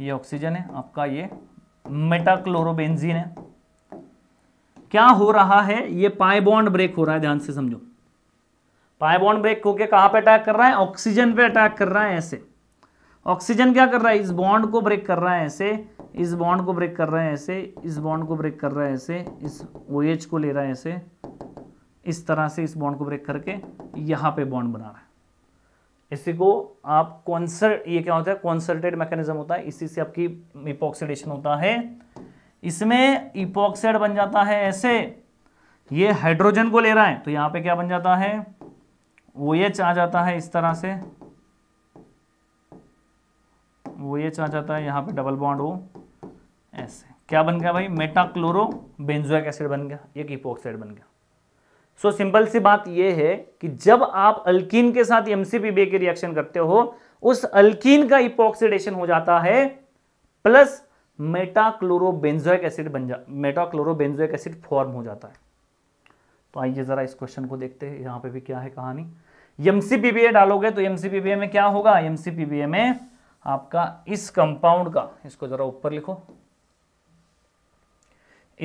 ये ऑक्सीजन है आपका ये मेटाक्लोरोबेंजीन है क्या हो रहा है ये पाए बॉन्ड ब्रेक हो रहा है ध्यान से समझो पाए बॉन्ड ब्रेक होके कहाँ पे अटैक कर रहा है ऑक्सीजन पे अटैक कर रहा है ऐसे ऑक्सीजन क्या कर रहा है इस बॉन्ड को ब्रेक कर रहा है ऐसे इस बॉन्ड को ब्रेक कर रहा है ऐसे इस बॉन्ड को ब्रेक कर रहा है ऐसे इस ओ OH को ले रहा है ऐसे इस तरह से इस बॉन्ड को ब्रेक करके यहां पे बॉन्ड बना रहा है इसी को आप कॉन्सर्ट ये क्या होता है कॉन्सर्टेड मैकेनिज्म होता है इसी से आपकी इपॉक्सीडेशन होता है इसमें इपॉक्साइड बन जाता है ऐसे ये हाइड्रोजन को ले रहा है तो यहाँ पे क्या बन जाता है ओ OH आ जाता है इस तरह से वो ये चाह जाता है यहाँ पे डबल बॉन्ड हो ऐसे क्या बन गया भाई मेटा क्लोरो बेंजोक एसिड बन गया एक इपोक्साइड बन गया सो so, सिंपल सी बात ये है कि जब आप अल्किन के साथ एमसीपीबे के रिएक्शन करते हो उस अल्किन का इपोक्सीडेशन हो जाता है प्लस मेटाक्लोरोबेंजोइक एसिड बन जा मेटाक्लोरोबेंजोइक एसिड फॉर्म हो जाता है तो आइए जरा इस क्वेश्चन को देखते हैं यहां पे भी क्या है कहानी एमसीपीबीए डालोगे तो एमसीपीबीए में क्या होगा एमसीपीबीए में आपका इस कंपाउंड का इसको जरा ऊपर लिखो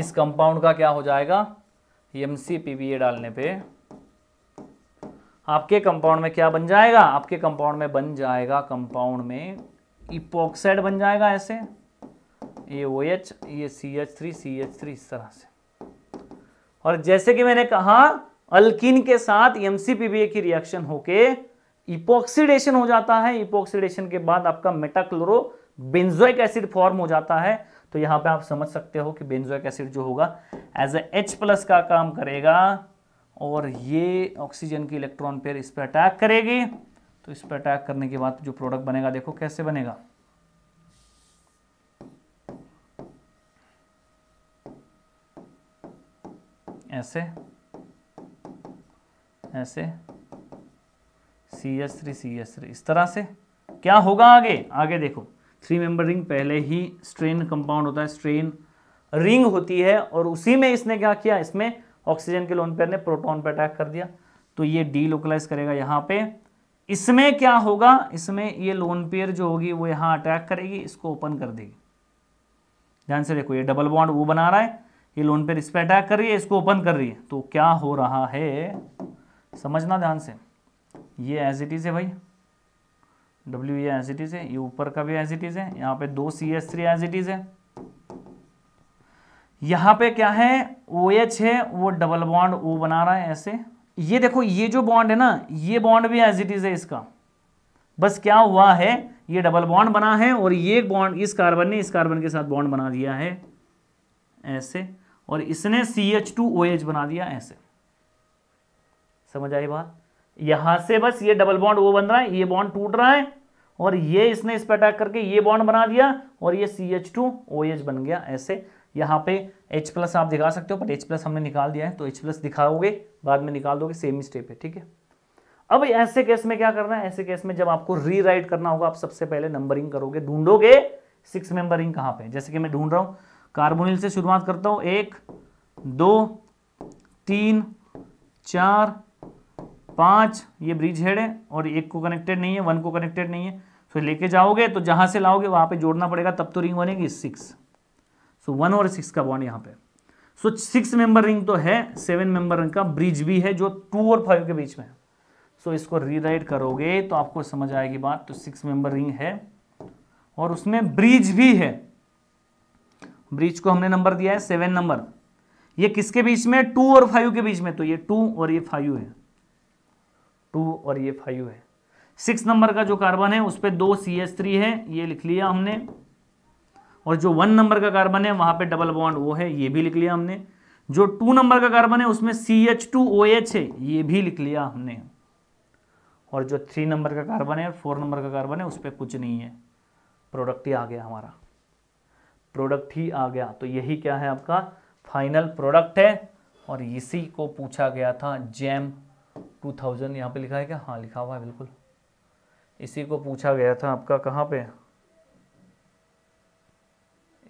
इस कंपाउंड का क्या हो जाएगा M C P B A डालने पे आपके कंपाउंड में क्या बन जाएगा आपके कंपाउंड में बन जाएगा कंपाउंड में इपोक्साइड बन जाएगा ऐसे ये ओ एच ये C H three C H three इस तरह से और जैसे कि मैंने कहा अल्किन के साथ M C P B A की रिएक्शन होके इपोक्सीडेशन हो जाता है इपोक्सीडेशन के बाद आपका मेटाक्लोरो बेंजोइक एसिड फॉर्म हो जाता है तो यहां पे आप समझ सकते हो कि बेंजोइक एसिड जो होगा एज ए एच प्लस का काम करेगा और ये ऑक्सीजन की इलेक्ट्रॉन पेयर इस पर अटैक करेगी तो इस पर अटैक करने के बाद जो प्रोडक्ट बनेगा देखो कैसे बनेगा ऐसे ऐसे C S three C S three इस तरह से क्या होगा आगे आगे देखो थ्री मेंबर रिंग पहले ही स्ट्रेन कंपाउंड होता है स्ट्रेन रिंग होती है और उसी में इसने क्या किया इसमें ऑक्सीजन के लोन पेयर ने प्रोटॉन पर अटैक कर दिया तो ये डी लोकलाइज करेगा यहाँ पे इसमें क्या होगा इसमें ये लोन पेयर जो होगी वो यहाँ अटैक करेगी इसको ओपन कर देगी ध्यान से देखो ये डबल बॉन्ड वो बना रहा है ये लोन पेयर इस पर अटैक कर रही है इसको ओपन कर रही है तो क्या हो रहा है समझना ध्यान से ये एज इट इज़ है भाई डब्ल्यू ये एज इट इज़ है ये ऊपर का भी एज इट इज़ है यहाँ पे दो C S three as it is है यहाँ पे क्या है ओ OH है वो डबल बॉन्ड ओ बना रहा है ऐसे ये देखो ये जो बॉन्ड है ना ये बॉन्ड भी एज इट इज़ है इसका बस क्या हुआ है ये डबल बॉन्ड बना है और ये बॉन्ड इस कार्बन ने इस कार्बन के साथ बॉन्ड बना दिया है ऐसे और इसने C H two O H बना दिया ऐसे समझ आई बात यहां से बस ये डबल बॉन्ड वो बन रहा है ये बॉन्ड टूट रहा है और ये इसने इस पर अटैक करके ये बॉन्ड बना दिया और ये C H two O H बन गया ऐसे यहाँ पे H प्लस आप दिखा सकते हो पर H प्लस हमने निकाल दिया है तो H प्लस दिखाओगे बाद में निकाल दोगे सेम स्टेप है ठीक है अब ऐसे केस में क्या करना है ऐसे केस में जब आपको रीराइट करना होगा आप सबसे पहले नंबरिंग करोगे ढूंढोगे सिक्स मेंबरिंग कहाँ पे जैसे कि मैं ढूंढ रहा हूँ कार्बोनिल से शुरुआत करता हूँ एक दो तीन चार पांच ये ब्रिज हेड है और एक को कनेक्टेड नहीं है वन को कनेक्टेड नहीं है सो so, लेके जाओगे तो जहां से लाओगे वहां पे जोड़ना पड़ेगा तब तो रिंग बनेगी सिक्स सो वन और सिक्स का बॉन्ड यहाँ पे सो सिक्स मेंबर रिंग तो है सेवन मेंबर रिंग का ब्रिज भी है जो टू और फाइव के बीच में है सो so, इसको रीराइट करोगे तो आपको समझ आएगी बात तो सिक्स मेंबर रिंग है और उसमें ब्रिज भी है ब्रिज को हमने नंबर दिया है सेवन नंबर ये किसके बीच में टू और फाइव के बीच में तो ये टू और ये फाइव है टू और ये फाइव है सिक्स नंबर का जो कार्बन है उस पर दो सी एस थ्री है ये लिख लिया हमने और जो वन नंबर का कार्बन है वहां पे डबल बॉन्ड वो है ये भी लिख लिया हमने जो टू नंबर का कार्बन है उसमें C H two O H है ये भी लिख लिया हमने और जो थ्री नंबर का कार्बन है फोर नंबर का कार्बन है उस पर कुछ नहीं है प्रोडक्ट ही आ गया हमारा प्रोडक्ट ही आ गया तो यही क्या है आपका फाइनल प्रोडक्ट है और इसी को पूछा गया था जैम टू थाउजेंड यहाँ पर लिखा है क्या हाँ लिखा हुआ है बिल्कुल इसी को पूछा गया था आपका कहाँ पे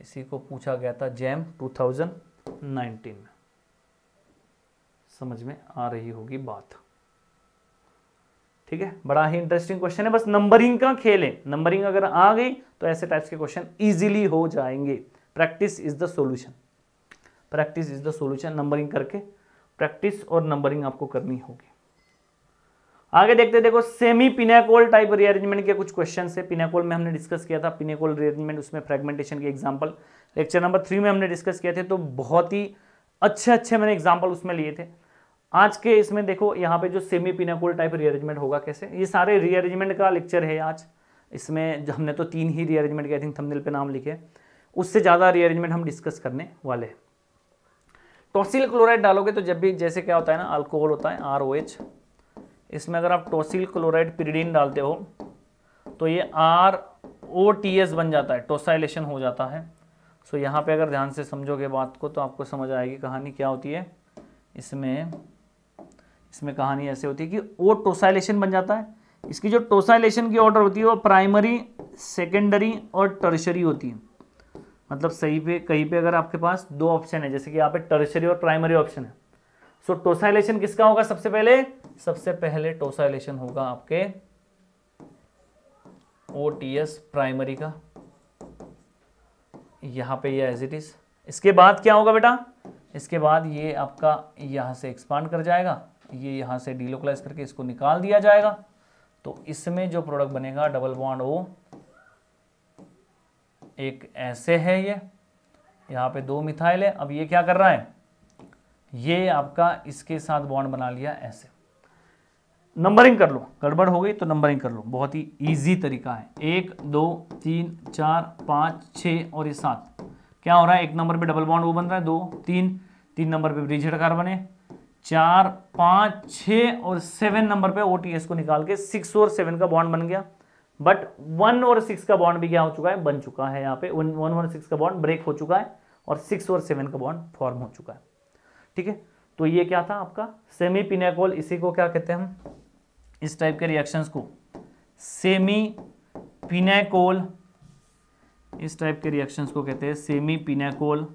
इसी को पूछा गया था जैम 2019 में समझ में आ रही होगी बात ठीक है बड़ा ही इंटरेस्टिंग क्वेश्चन है बस नंबरिंग का खेल है नंबरिंग अगर आ गई तो ऐसे टाइप्स के क्वेश्चन इजीली हो जाएंगे practice is the solution practice is the solution numbering करके प्रैक्टिस और नंबरिंग आपको करनी होगी आगे देखते देखो सेमी पिनाकोल टाइप रीअरेंजमेंट के कुछ क्वेश्चन है पिनेकोल में हमने डिस्कस किया था पिनेकोल रीअरेंजमेंट उसमें फ्रेगमेंटेशन के एग्जाम्पल लेक्चर नंबर थ्री में हमने डिस्कस किया थे तो बहुत ही अच्छे अच्छे मैंने एग्जाम्पल उसमें लिए थे आज के इसमें देखो यहाँ पे जो सेमी पिनाकोल टाइप रीअरेंजमेंट होगा कैसे ये सारे रीअरेंजमेंट का लेक्चर है आज इसमें हमने तो तीन ही रीअरेंजमेंट के आई थिंक थंबनेल पे नाम लिखे उससे ज़्यादा रीअरेंजमेंट हम डिस्कस करने वाले हैं टॉसिल क्लोराइड डालोगे तो जब भी जैसे क्या होता है ना अल्कोहल होता है आर ओ एच इसमें अगर आप टोसिल क्लोराइड पिरीडीन डालते हो तो ये आर ओ टी एस बन जाता है टोसाइलेशन हो जाता है सो so, यहाँ पे अगर ध्यान से समझोगे बात को तो आपको समझ आएगी कहानी क्या होती है इसमें इसमें कहानी ऐसे होती है कि ओ टोसाइलेशन बन जाता है इसकी जो टोसाइलेशन की ऑर्डर होती है वो प्राइमरी सेकेंडरी और टर्शरी होती है मतलब सही पे कहीं पे अगर आपके पास दो ऑप्शन है जैसे कि यहाँ पे टर्शरी और प्राइमरी ऑप्शन है सो टोसाइलेशन किसका होगा सबसे पहले सबसे पहले टोसाइलेशन होगा आपके ओ टी एस प्राइमरी का यहां पे ये एज इट इज इसके बाद क्या होगा बेटा इसके बाद ये आपका यहां से एक्सपांड कर जाएगा ये यहां से डीलोकलाइज करके इसको निकाल दिया जाएगा तो इसमें जो प्रोडक्ट बनेगा डबल बॉन्ड ओ एक ऐसे है ये यहां पे दो मिथाइल है अब ये क्या कर रहा है ये आपका इसके साथ बॉन्ड बना लिया ऐसे नंबरिंग कर लो गड़बड़ हो गई तो नंबरिंग कर लो बहुत ही इजी तरीका है एक दो तीन चार पाँच छः और ये सात क्या हो रहा है एक नंबर पे डबल बॉन्ड वो बन रहा है दो तीन तीन नंबर पे ब्रिजेड कार बने चार पाँच छः और सेवन नंबर पे ओ को निकाल के सिक्स और सेवन का बॉन्ड बन गया बट वन और सिक्स का बॉन्ड भी क्या हो चुका है बन चुका है यहाँ पे वन वन सिक्स का बॉन्ड ब्रेक हो चुका है और सिक्स और सेवन का बॉन्ड फॉर्म हो चुका है ठीक है तो ये क्या था आपका सेमी पिनेकोल इसी को क्या कहते हैं हम इस टाइप के रिएक्शंस को सेमी पिनाकोल इस टाइप के रिएक्शंस को कहते हैं सेमी पिनेकोल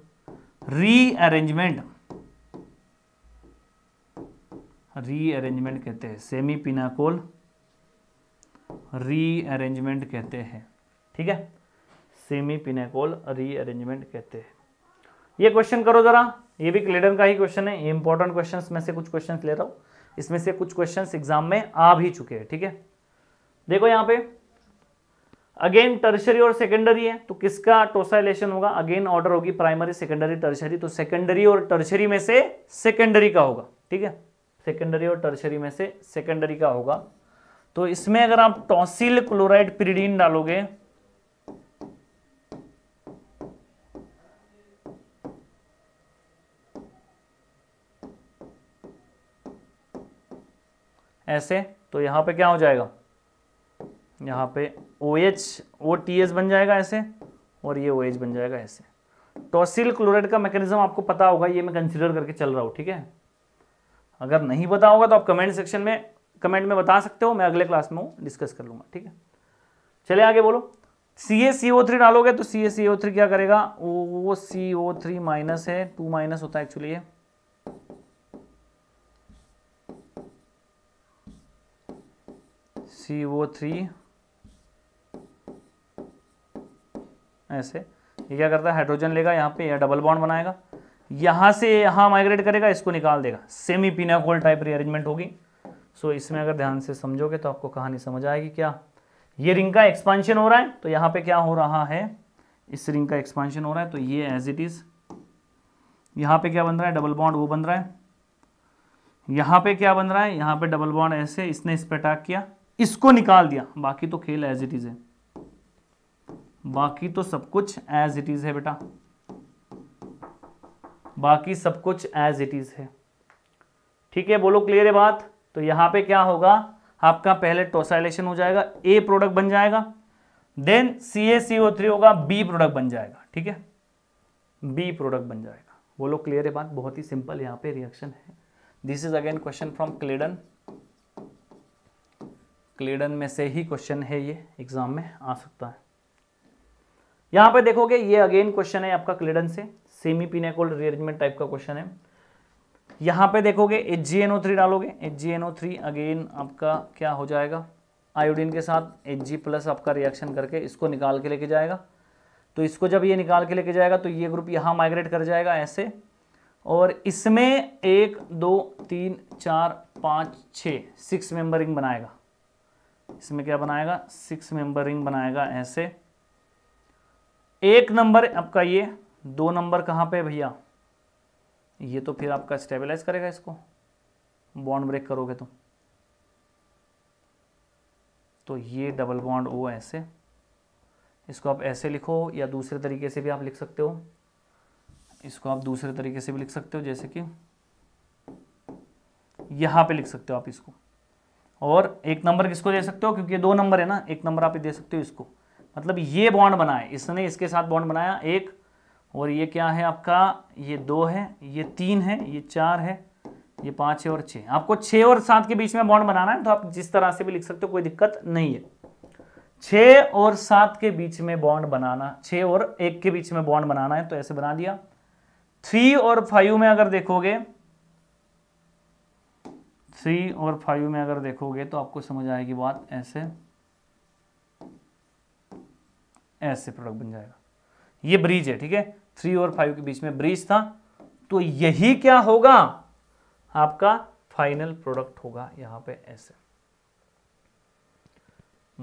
रीअरेंजमेंट रीअरेंजमेंट कहते हैं सेमी पिनाकोल रीअरेंजमेंट कहते हैं ठीक है सेमी पिनेकोल रीअरेंजमेंट कहते हैं ये क्वेश्चन करो जरा ये भी क्लेडन का ही क्वेश्चन है इंपॉर्टेंट क्वेश्चन में से कुछ क्वेश्चन ले रहा हूं इसमें से कुछ क्वेश्चन एग्जाम में आ भी चुके हैं ठीक है थीके? देखो यहां पे अगेन टर्शरी और सेकेंडरी है तो किसका टोसाइलेशन होगा अगेन ऑर्डर होगी प्राइमरी सेकेंडरी टर्शरी तो सेकेंडरी और टर्शरी में से सेकेंडरी का होगा ठीक है सेकेंडरी और टर्शरी में से सेकेंडरी का होगा तो इसमें अगर आप टॉसिल क्लोराइड पिरीडीन डालोगे ऐसे तो यहाँ पे क्या हो जाएगा यहाँ पे O H O T H बन जाएगा ऐसे और ये ओ एच बन जाएगा ऐसे टॉसिल क्लोराइड का मैकेनिज्म आपको पता होगा ये मैं कंसिडर करके चल रहा हूँ ठीक है अगर नहीं पता होगा तो आप कमेंट सेक्शन में कमेंट में बता सकते हो मैं अगले क्लास में हूँ डिस्कस कर लूँगा ठीक है चले आगे बोलो सी ए सी ओ थ्री डालोगे तो सी ए सी ओ थ्री क्या करेगा O C O three minus है टू माइनस होता है एक्चुअली ये सी ओ थ्री ऐसे ये क्या करता है हाइड्रोजन लेगा यहाँ पे या डबल बॉन्ड बनाएगा यहाँ से यहाँ माइग्रेट करेगा इसको निकाल देगा सेमी पिनाकोल टाइप रिअरेंजमेंट होगी सो इसमें अगर ध्यान से समझोगे तो आपको कहानी समझ आएगी क्या ये रिंग का एक्सपांशन हो रहा है तो यहाँ पे क्या हो रहा है इस रिंग का एक्सपांशन हो रहा है तो ये एज इट इज़ यहाँ पे क्या बन रहा है डबल बॉन्ड वो बन रहा है यहाँ पे क्या बन रहा है यहाँ पे डबल बॉन्ड ऐसे इसने इस पर अटैक किया इसको निकाल दिया बाकी तो खेल एज इट इज है बाकी तो सब कुछ एज इट इज है बेटा बाकी सब कुछ एज इट इज है ठीक है बोलो क्लियर है बात तो यहां पे क्या होगा आपका पहले टोसाइलेशन हो जाएगा ए प्रोडक्ट बन जाएगा then C A C O three होगा बी प्रोडक्ट बन जाएगा ठीक है बी प्रोडक्ट बन जाएगा बोलो क्लियर है बात बहुत ही सिंपल यहाँ पे रिएक्शन है this is again question from Clayden Clayden में से ही क्वेश्चन है ये एग्जाम में आ सकता है यहाँ पे देखोगे ये अगेन क्वेश्चन है आपका क्लेडन से सेमी पिनेकोल रिअरेंजमेंट टाइप का क्वेश्चन है यहाँ पे देखोगे H G N O three डालोगे H G N O three again आपका क्या हो जाएगा आयोडीन के साथ एच जी प्लस आपका रिएक्शन करके इसको निकाल के लेके जाएगा तो इसको जब ये निकाल के लेके जाएगा तो ये ग्रुप यहाँ माइग्रेट कर जाएगा ऐसे और इसमें एक दो तीन चार पाँच छ सिक्स मेंबरिंग बनाएगा इसमें क्या बनाएगा सिक्स मेंबर रिंग बनाएगा ऐसे एक नंबर आपका ये दो नंबर कहां पे भैया ये तो फिर आपका स्टेबलाइज करेगा इसको बॉन्ड ब्रेक करोगे तो तो ये डबल बॉन्ड ओ ऐसे इसको आप ऐसे लिखो या दूसरे तरीके से भी आप लिख सकते हो इसको आप दूसरे तरीके से भी लिख सकते हो जैसे कि यहां पे लिख सकते हो आप इसको और एक नंबर किसको दे सकते हो क्योंकि ये दो नंबर है ना एक नंबर आप दे सकते हो इसको मतलब ये बॉन्ड बनाए इसने इसके साथ बॉन्ड बनाया एक और ये क्या है आपका ये दो है ये तीन है ये चार है ये पाँच है और छः आपको छः और सात के बीच में बॉन्ड बनाना है तो आप जिस तरह से भी लिख सकते हो कोई दिक्कत नहीं है छः और सात के बीच में बॉन्ड बनाना छः और एक के बीच में बॉन्ड बनाना है तो ऐसे बना दिया थ्री और फाइव में अगर देखोगे थ्री और फाइव में अगर देखोगे तो आपको समझ आएगी बात ऐसे ऐसे प्रोडक्ट बन जाएगा ये ब्रिज है ठीक है थ्री और फाइव के बीच में ब्रिज था तो यही क्या होगा आपका फाइनल प्रोडक्ट होगा यहां पे ऐसे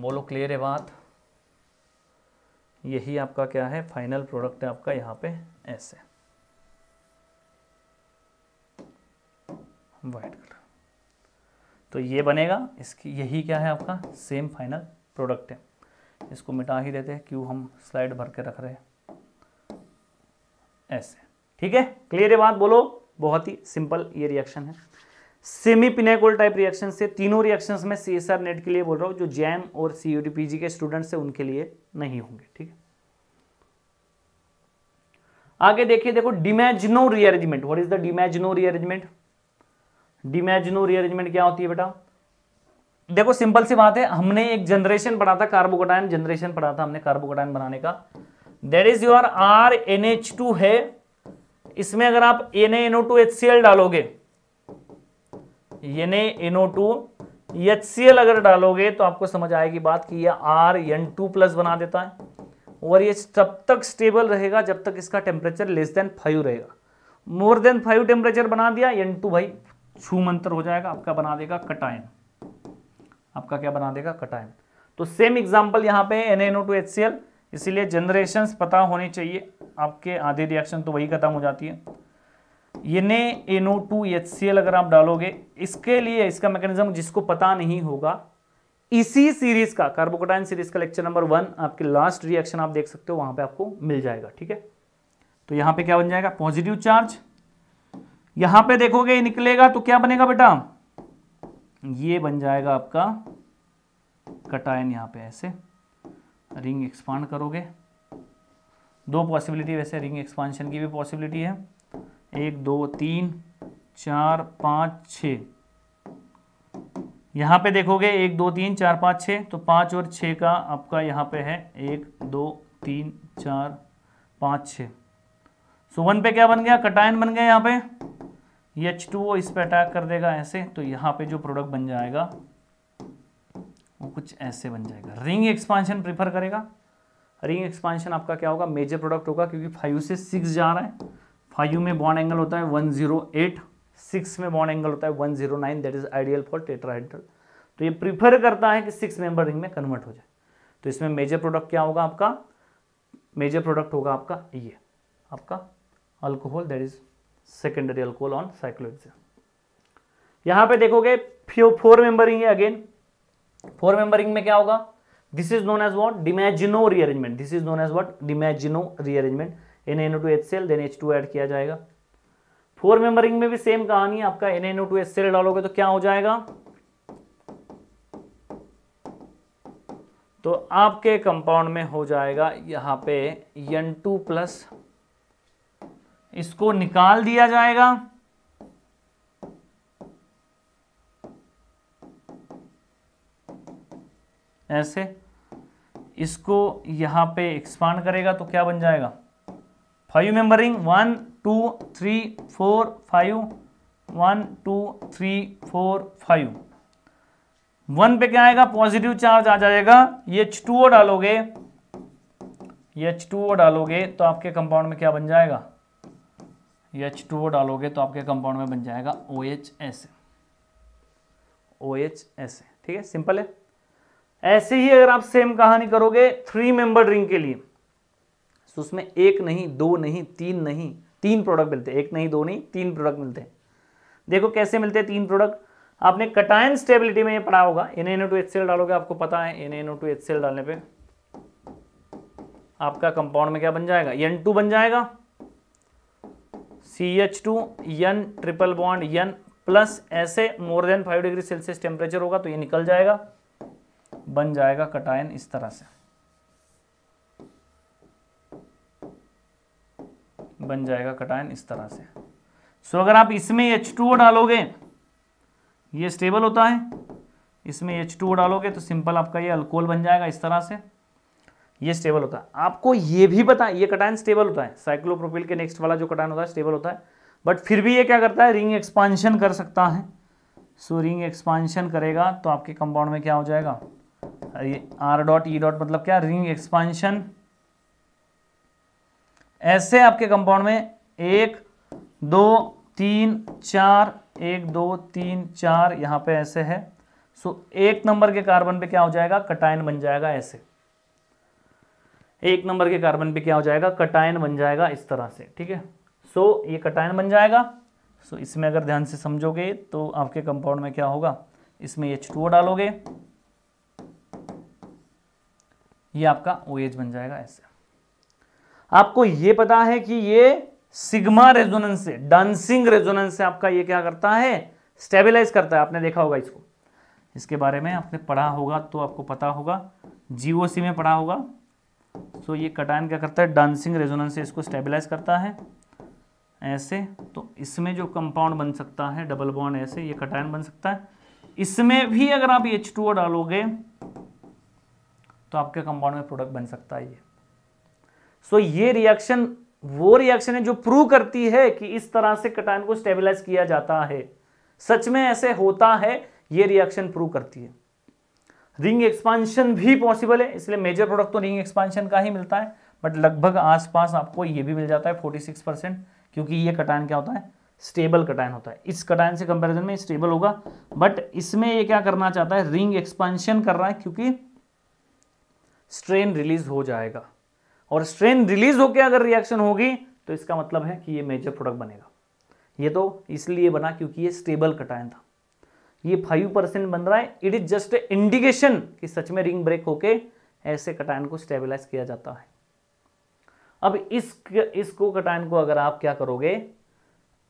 बोलो क्लियर है बात यही आपका क्या है फाइनल प्रोडक्ट है आपका यहां पे ऐसे वाइट कलर तो ये बनेगा इसकी यही क्या है आपका सेम फाइनल प्रोडक्ट है इसको मिटा ही देते हैं क्यों हम स्लाइड भर के रख रहे हैं ऐसे ठीक है क्लियर है बात बोलो बहुत ही सिंपल ये रिएक्शन है सेमी पिनेकोल टाइप रिएक्शन से तीनों रिएक्शंस में सी एस आर नेट के लिए बोल रहा हूँ जो जैम और सी यू के स्टूडेंट्स हैं उनके लिए नहीं होंगे ठीक है आगे देखिए देखो Demjanov rearrangement what is the Demjanov rearrangement Demjanov rearrangement क्या होती है बेटा देखो सिंपल सी बात है हमने एक जनरेशन पढ़ा था कार्बोकोटाइन जनरेशन पढ़ा था हमने कार्बोकोटाइन बनाने का there is your R N H two है इसमें अगर आप N NO two H C L डालोगे N NO two H C L अगर डालोगे तो आपको समझ आएगी बात कि यह आर एन टू प्लस बना देता है और ये तब तक स्टेबल रहेगा जब तक इसका टेम्परेचर लेस देन फाइव रहेगा मोर देन फाइव टेम्परेचर बना दिया एन टू भाई छू मंत्र हो जाएगा आपका बना देगा कटायन आपका क्या बना देगा कटायन तो सेम एग्जाम्पल यहाँ पे एन इसीलिए जनरेशन पता होने चाहिए आपके आधे रिएक्शन तो वही खत्म हो जाती है ये NO two H C L अगर आप डालोगे इसके लिए इसका मैकेनिज्म जिसको पता नहीं होगा इसी सीरीज का कार्बोकोटाइन सीरीज का लेक्चर नंबर वन आपके लास्ट रिएक्शन आप देख सकते हो वहां पे आपको मिल जाएगा ठीक है तो यहाँ पे क्या बन जाएगा पॉजिटिव चार्ज यहां पे देखोगे निकलेगा तो क्या बनेगा बेटा ये बन जाएगा आपका कटायन यहां पे ऐसे रिंग एक्सपांड करोगे दो पॉसिबिलिटी वैसे रिंग एक्सपांशन की भी पॉसिबिलिटी है एक दो तीन चार पांच छ यहां पे देखोगे एक दो तीन चार पांच छ तो पांच और छ का आपका यहां पे है एक दो तीन चार पांच छ सो वन पे क्या बन गया कटायन बन गया यहां पे एच टू वो इस पर अटैक कर देगा ऐसे तो यहाँ पे जो प्रोडक्ट बन जाएगा वो कुछ ऐसे बन जाएगा रिंग एक्सपांशन प्रीफर करेगा रिंग एक्सपांशन आपका क्या होगा मेजर प्रोडक्ट होगा क्योंकि फाइव से सिक्स जा रहा है फाइव में बॉन्ड एंगल होता है वन जीरो एट सिक्स में बॉन्ड एंगल होता है one zero nine that is ideal for tetrahedral तो ये प्रीफर करता है कि सिक्स मेंबर रिंग में कन्वर्ट हो जाए तो इसमें मेजर प्रोडक्ट क्या होगा आपका मेजर प्रोडक्ट होगा आपका ये आपका alcohol that is secondary alcohol on cyclohexane यहां पे देखोगे फोर मेंबरिंग है अगेन फोर मेंबरिंग में क्या होगा this is known as what Demjanov rearrangement this is known as what Demjanov rearrangement N NO two H C L then H two add किया जाएगा four member ring में भी सेम कहानी है आपका N NO two H C L डालोगे तो क्या हो जाएगा तो आपके कंपाउंड में हो जाएगा यहां पे एन टू प्लस इसको निकाल दिया जाएगा ऐसे इसको यहां पे एक्सपांड करेगा तो क्या बन जाएगा five member ring one two three four five one two three four five one पे क्या आएगा पॉजिटिव चार्ज आ जाएगा ये एच टू ओ डालोगे ये एच टू ओ डालोगे तो आपके कंपाउंड में क्या बन जाएगा ये एच टू ओ डालोगे तो आपके कंपाउंड में बन जाएगा O H S O H S ठीक है सिंपल है ऐसे ही अगर आप सेम कहानी करोगे थ्री मेंबर ड्रिंक के लिए तो उसमें एक नहीं दो नहीं तीन नहीं तीन प्रोडक्ट मिलते हैं एक नहीं दो नहीं तीन प्रोडक्ट मिलते हैं देखो कैसे मिलते हैं तीन प्रोडक्ट आपने कटायन स्टेबिलिटी में ये पढ़ा होगा एन एन टू एच डालोगे आपको पता है N N O two H डालने पे आपका कंपाउंड में क्या बन जाएगा एन टू बन जाएगा C H two N triple bond N plus ऐसे more than five degree Celsius temperature होगा तो ये निकल जाएगा बन जाएगा कटायन इस तरह से बन जाएगा कटायन इस तरह से सो अगर आप इसमें एच टू डालोगे ये स्टेबल होता है इसमें एच टू डालोगे तो सिंपल आपका ये अल्कोहल बन जाएगा इस तरह से ये स्टेबल होता है आपको ये भी पता ये कटायन स्टेबल होता है साइक्लोप्रोपिल के नेक्स्ट वाला जो कटायन होता है स्टेबल होता है बट फिर भी ये क्या करता है रिंग एक्सपांशन कर सकता है सो रिंग एक्सपांशन करेगा तो आपके कंपाउंड में क्या हो जाएगा आर डॉट ई डॉट मतलब क्या रिंग एक्सपांशन ऐसे आपके कंपाउंड में एक दो तीन चार एक दो तीन चार यहां पे ऐसे है सो एक नंबर के कार्बन पे क्या हो जाएगा कटायन बन जाएगा ऐसे एक नंबर के कार्बन पे क्या हो जाएगा कटायन बन जाएगा इस तरह से ठीक है सो ये कटायन बन जाएगा सो इसमें अगर ध्यान से समझोगे तो आपके कंपाउंड में क्या होगा इसमें एच टू डालोगे ये आपका ओ बन जाएगा ऐसे आपको ये पता है कि ये सिग्मा रेजोनेंस से डांसिंग रेजोनेंस से आपका ये क्या करता है स्टेबलाइज करता है आपने देखा होगा इसको इसके बारे में आपने पढ़ा होगा तो आपको पता होगा जीओसी में पढ़ा होगा सो ये कटायन क्या करता है डांसिंग रेजोनेंस से इसको स्टेबलाइज करता है ऐसे तो इसमें जो कंपाउंड बन सकता है डबल बॉन्ड ऐसे ये कटायन बन सकता है इसमें भी अगर आप एच टू डालोगे तो आपके कंपाउंड में प्रोडक्ट बन सकता है ये सो so, ये रिएक्शन वो रिएक्शन है जो प्रूव करती है कि इस तरह से कटायन को स्टेबलाइज किया जाता है सच में ऐसे होता है ये रिएक्शन प्रूव करती है रिंग एक्सपांशन भी पॉसिबल है इसलिए मेजर प्रोडक्ट तो रिंग एक्सपांशन का ही मिलता है बट लगभग आसपास आपको ये भी मिल जाता है 46 परसेंट क्योंकि ये कटायन क्या होता है स्टेबल कटायन होता है इस कटायन से कंपैरिजन में स्टेबल होगा बट इसमें ये क्या करना चाहता है रिंग एक्सपांशन कर रहा है क्योंकि स्ट्रेन रिलीज हो जाएगा और स्ट्रेन रिलीज होकर अगर रिएक्शन होगी तो इसका मतलब है कि ये मेजर प्रोडक्ट बनेगा ये तो इसलिए बना क्योंकि ये स्टेबल कटायन था ये फाइव परसेंट बन रहा है इट इज जस्ट इंडिकेशन कि सच में रिंग ब्रेक होके ऐसे कटायन को स्टेबलाइज किया जाता है अब इस इसको कटायन को अगर आप क्या करोगे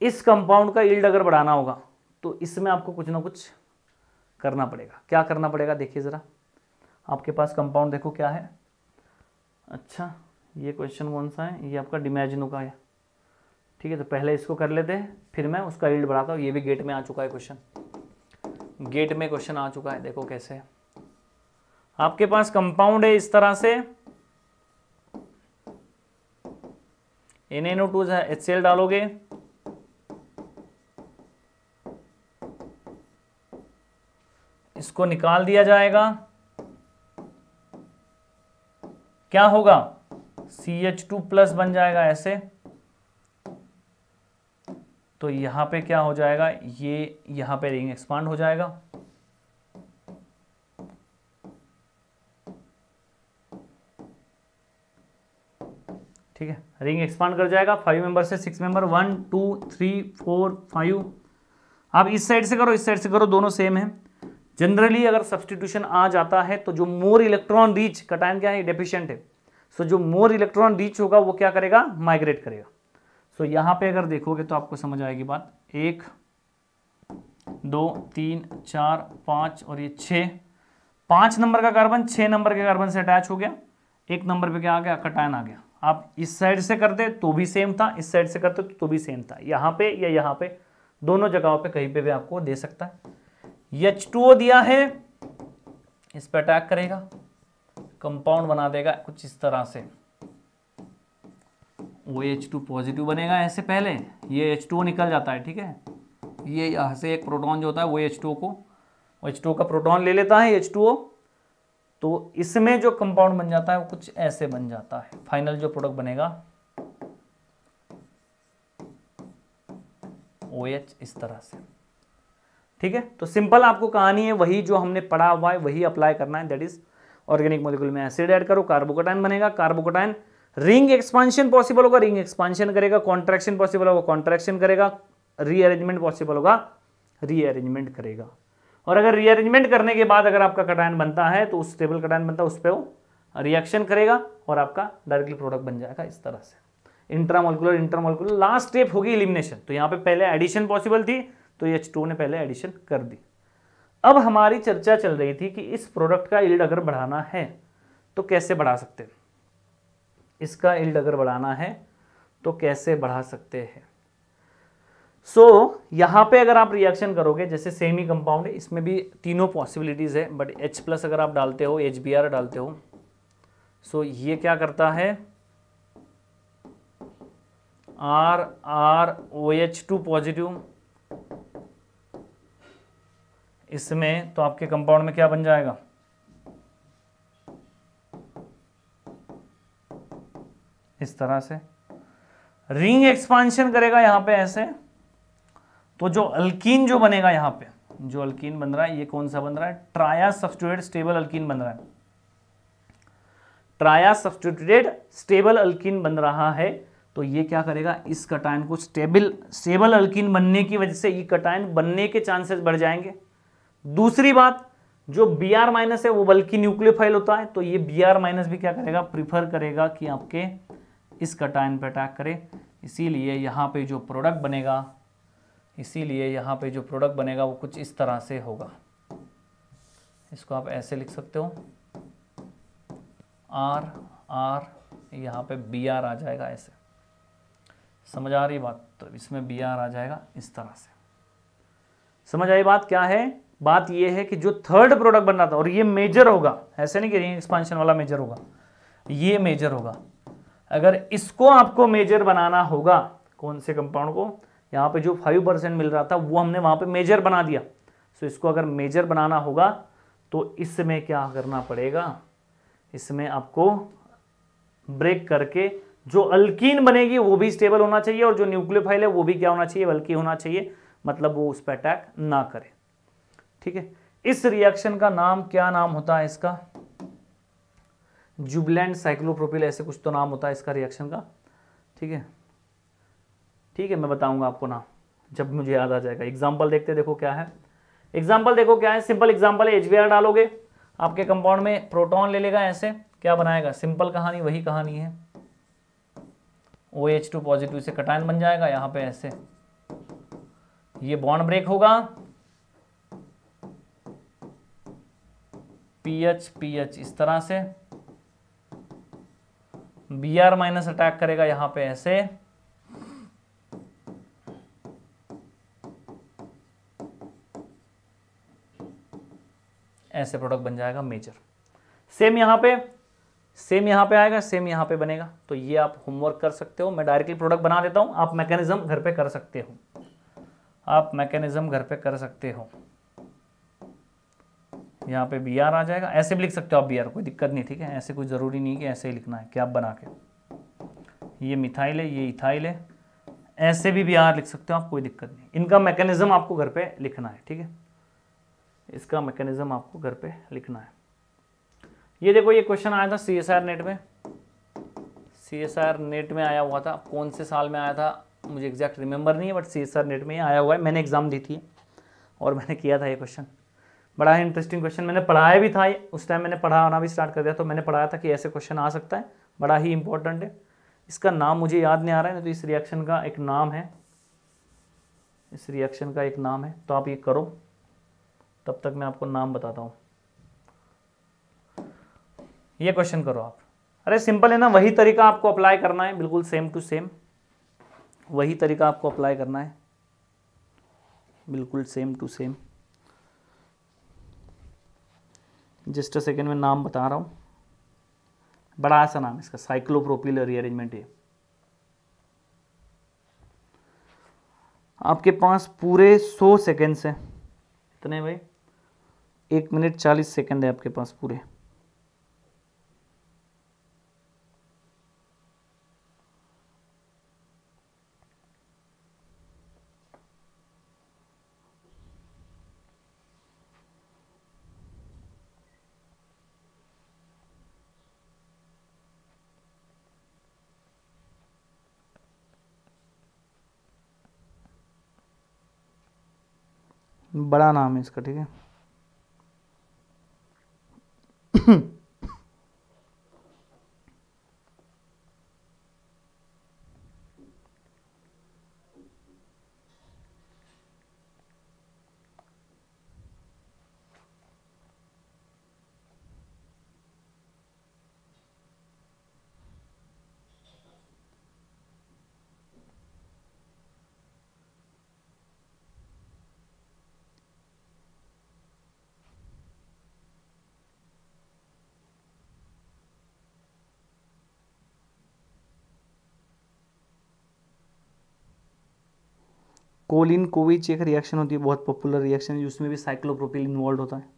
इस कंपाउंड का इल्ड अगर बढ़ाना होगा तो इसमें आपको कुछ ना कुछ करना पड़ेगा क्या करना पड़ेगा देखिए ज़रा आपके पास कंपाउंड देखो क्या है अच्छा ये क्वेश्चन कौन सा है ये आपका डिमेजिनो का है ठीक है तो पहले इसको कर लेते हैं फिर मैं उसका इल्ड बढ़ाता हूँ ये भी गेट में आ चुका है क्वेश्चन गेट में क्वेश्चन आ चुका है देखो कैसे आपके पास कंपाउंड है इस तरह से एन टू एच डालोगे इसको निकाल दिया जाएगा क्या होगा सी एच टू प्लस बन जाएगा ऐसे तो यहां पे क्या हो जाएगा ये यहां पे रिंग एक्सपांड हो जाएगा ठीक है रिंग एक्सपांड कर जाएगा फाइव मेंबर से six member one two three four five आप इस साइड से करो इस साइड से करो दोनों सेम है जनरली अगर सब्सटीट्यूशन आ जाता है तो जो मोर इलेक्ट्रॉन रीच कटाइन क्या है डेफिशियंट है सो so, जो मोर इलेक्ट्रॉन रीच होगा वो क्या करेगा माइग्रेट करेगा सो so, यहाँ पे अगर देखोगे तो आपको समझ आएगी बात एक दो तीन चार पाँच और ये छः पाँच नंबर का कार्बन छः नंबर के कार्बन से अटैच हो गया एक नंबर पे क्या आ गया कटायन आ गया आप इस साइड से करते तो भी सेम था इस साइड से करते तो, भी सेम था यहाँ पे या यहाँ पे दोनों जगहों पे कहीं पे भी आपको दे सकता है एच दिया है इस पर अटैक करेगा कंपाउंड बना देगा कुछ इस तरह से ओ एच टू पॉजिटिव बनेगा ऐसे पहले ये एच टू निकल जाता है ठीक है ये यहाँ से एक प्रोटॉन जो होता है वो एच टू को एच टू का प्रोटॉन ले लेता है एच टू ओ तो इसमें जो कंपाउंड बन जाता है वो कुछ ऐसे बन जाता है फाइनल जो प्रोडक्ट बनेगा ओ एच इस तरह से ठीक है तो सिंपल आपको कहानी है वही जो हमने पढ़ा हुआ है वही अप्लाई करना है दैट इज ऑर्गेनिक मोलिकुल में एसिड ऐड करो कार्बोकोटाइन बनेगा कार्बोकोटाइन रिंग एक्सपांशन पॉसिबल होगा रिंग एक्सपांशन करेगा कॉन्ट्रैक्शन पॉसिबल होगा कॉन्ट्रैक्शन करेगा रीअरेंजमेंट पॉसिबल होगा रीअरेंजमेंट करेगा और अगर रीअरेंजमेंट करने के बाद अगर आपका कटायन बनता है तो उस स्टेबल कटायन बनता है उस पर वो रिएक्शन करेगा और आपका डायरेक्टली प्रोडक्ट बन जाएगा इस तरह से इंट्रामोलिकुलर इंट्रामोलिकुलर लास्ट स्टेप होगी इलिमिनेशन तो यहाँ पे पहले एडिशन पॉसिबल थी तो एच टू ने पहले एडिशन कर दी अब हमारी चर्चा चल रही थी कि इस प्रोडक्ट का इल्ड अगर बढ़ाना है तो कैसे बढ़ा सकते हैं इसका इल्ड अगर बढ़ाना है तो कैसे बढ़ा सकते हैं सो so, यहाँ पे अगर आप रिएक्शन करोगे जैसे सेम ही कंपाउंड है इसमें भी तीनों पॉसिबिलिटीज़ है बट H प्लस अगर आप डालते हो एच डालते हो सो so, ये क्या करता है R R O H two positive इसमें तो आपके कंपाउंड में क्या बन जाएगा इस तरह से रिंग एक्सपांशन करेगा यहां पे ऐसे तो जो अल्किन जो बनेगा यहां पे जो अल्किन बन रहा है ये कौन सा बन रहा है ट्राया सब्सिट्यूटेड स्टेबल अल्किन बन रहा है ट्राया सब्सिट्यूटेड स्टेबल अल्किन बन रहा है तो ये क्या करेगा इस कटायन को स्टेबल स्टेबल अल्किन बनने की वजह से ये कटायन बनने के चांसेस बढ़ जाएंगे दूसरी बात जो बी आर माइनस है वो बल्कि न्यूक्लियोफाइल होता है तो ये बी आर माइनस भी क्या करेगा प्रीफर करेगा कि आपके इस कटाइन पर अटैक करे इसीलिए यहाँ पे जो प्रोडक्ट बनेगा इसीलिए यहाँ पे जो प्रोडक्ट बनेगा वो कुछ इस तरह से होगा इसको आप ऐसे लिख सकते हो आर आर यहाँ पे बी आर आ जाएगा ऐसे समझ आ रही बात तो इसमें बी आर आ जाएगा इस तरह से समझ आई बात क्या है बात यह है कि जो थर्ड प्रोडक्ट बन रहा था और ये मेजर होगा ऐसे नहीं कि एक्सपांशन वाला मेजर होगा ये मेजर होगा अगर इसको आपको मेजर बनाना होगा कौन से कंपाउंड को यहाँ पे जो फाइव परसेंट मिल रहा था वो हमने वहां पे मेजर बना दिया सो इसको अगर मेजर बनाना होगा तो इसमें क्या करना पड़ेगा इसमें आपको ब्रेक करके जो अल्किन बनेगी वो भी स्टेबल होना चाहिए और जो न्यूक्लियोफाइल है वो भी क्या होना चाहिए बल्कि होना चाहिए मतलब वो उस पर अटैक ना करे ठीक है इस रिएक्शन का नाम क्या नाम होता है इसका जुबलैंड साइक्लोप्रोपिल ऐसे कुछ तो नाम होता है इसका रिएक्शन का ठीक है ठीक है मैं बताऊंगा आपको ना जब मुझे याद आ जाएगा एग्जाम्पल देखते देखो क्या है एग्जाम्पल देखो क्या है सिंपल एग्जाम्पल है एच डालोगे आपके कंपाउंड में प्रोटॉन ले लेगा ऐसे क्या बनाएगा सिंपल कहानी वही कहानी है ओ एच टू पॉजिटिव से कटायन बन जाएगा यहां पे ऐसे ये बॉन्ड ब्रेक होगा पीएच पीएच इस तरह से बी आर माइनस अटैक करेगा यहां पे ऐसे ऐसे प्रोडक्ट बन जाएगा मेजर सेम यहां पे सेम यहां पे आएगा सेम यहां पे बनेगा तो ये आप होमवर्क कर सकते हो मैं डायरेक्टली प्रोडक्ट बना देता हूं आप मैकेनिज्म घर पे कर सकते हो आप मैकेनिज्म घर पे कर सकते हो यहाँ पे बी आर आ जाएगा ऐसे भी लिख सकते हो आप बी आर कोई दिक्कत नहीं ठीक है ऐसे कोई ज़रूरी नहीं कि ऐसे ही लिखना है क्या आप बना के ये मिथाइल है ये इथाइल है ऐसे भी बी आर लिख सकते हो आप कोई दिक्कत नहीं इनका मैकेनिज़्म आपको घर पे लिखना है ठीक है इसका मैकेनिज़्म आपको घर पे लिखना है ये देखो ये क्वेश्चन आया था सी एस आर नेट में सी एस आर नेट में आया हुआ था कौन से साल में आया था मुझे एग्जैक्ट रिमेंबर नहीं है but C S R NET में आया हुआ है मैंने एग्ज़ाम दी थी और मैंने किया था ये क्वेश्चन बड़ा ही इंटरेस्टिंग क्वेश्चन मैंने पढ़ाया भी था उस टाइम मैंने पढ़ाना भी स्टार्ट कर दिया तो मैंने पढ़ाया था कि ऐसे क्वेश्चन आ सकता है बड़ा ही इंपॉर्टेंट है इसका नाम मुझे याद नहीं आ रहा है तो इस रिएक्शन का एक नाम है इस रिएक्शन का एक नाम है तो आप ये करो तब तक मैं आपको नाम बताता हूँ ये क्वेश्चन करो आप अरे सिंपल है ना वही तरीका आपको अप्लाई करना है बिल्कुल सेम टू सेम वही तरीका आपको अप्लाई करना है बिल्कुल same to same just a second में नाम बता रहा हूँ बड़ा सा नाम इसका साइक्लोप्रोपिल रीअरेंजमेंट है आपके पास पूरे सौ सेकेंड्स हैं कितने भाई एक मिनट चालीस सेकेंड है आपके पास पूरे बड़ा नाम है इसका ठीक है कोलिन कोविच एक रिएक्शन होती है बहुत पॉपुलर रिएक्शन है उसमें भी साइक्लोप्रोपिल इन्वॉल्व होता है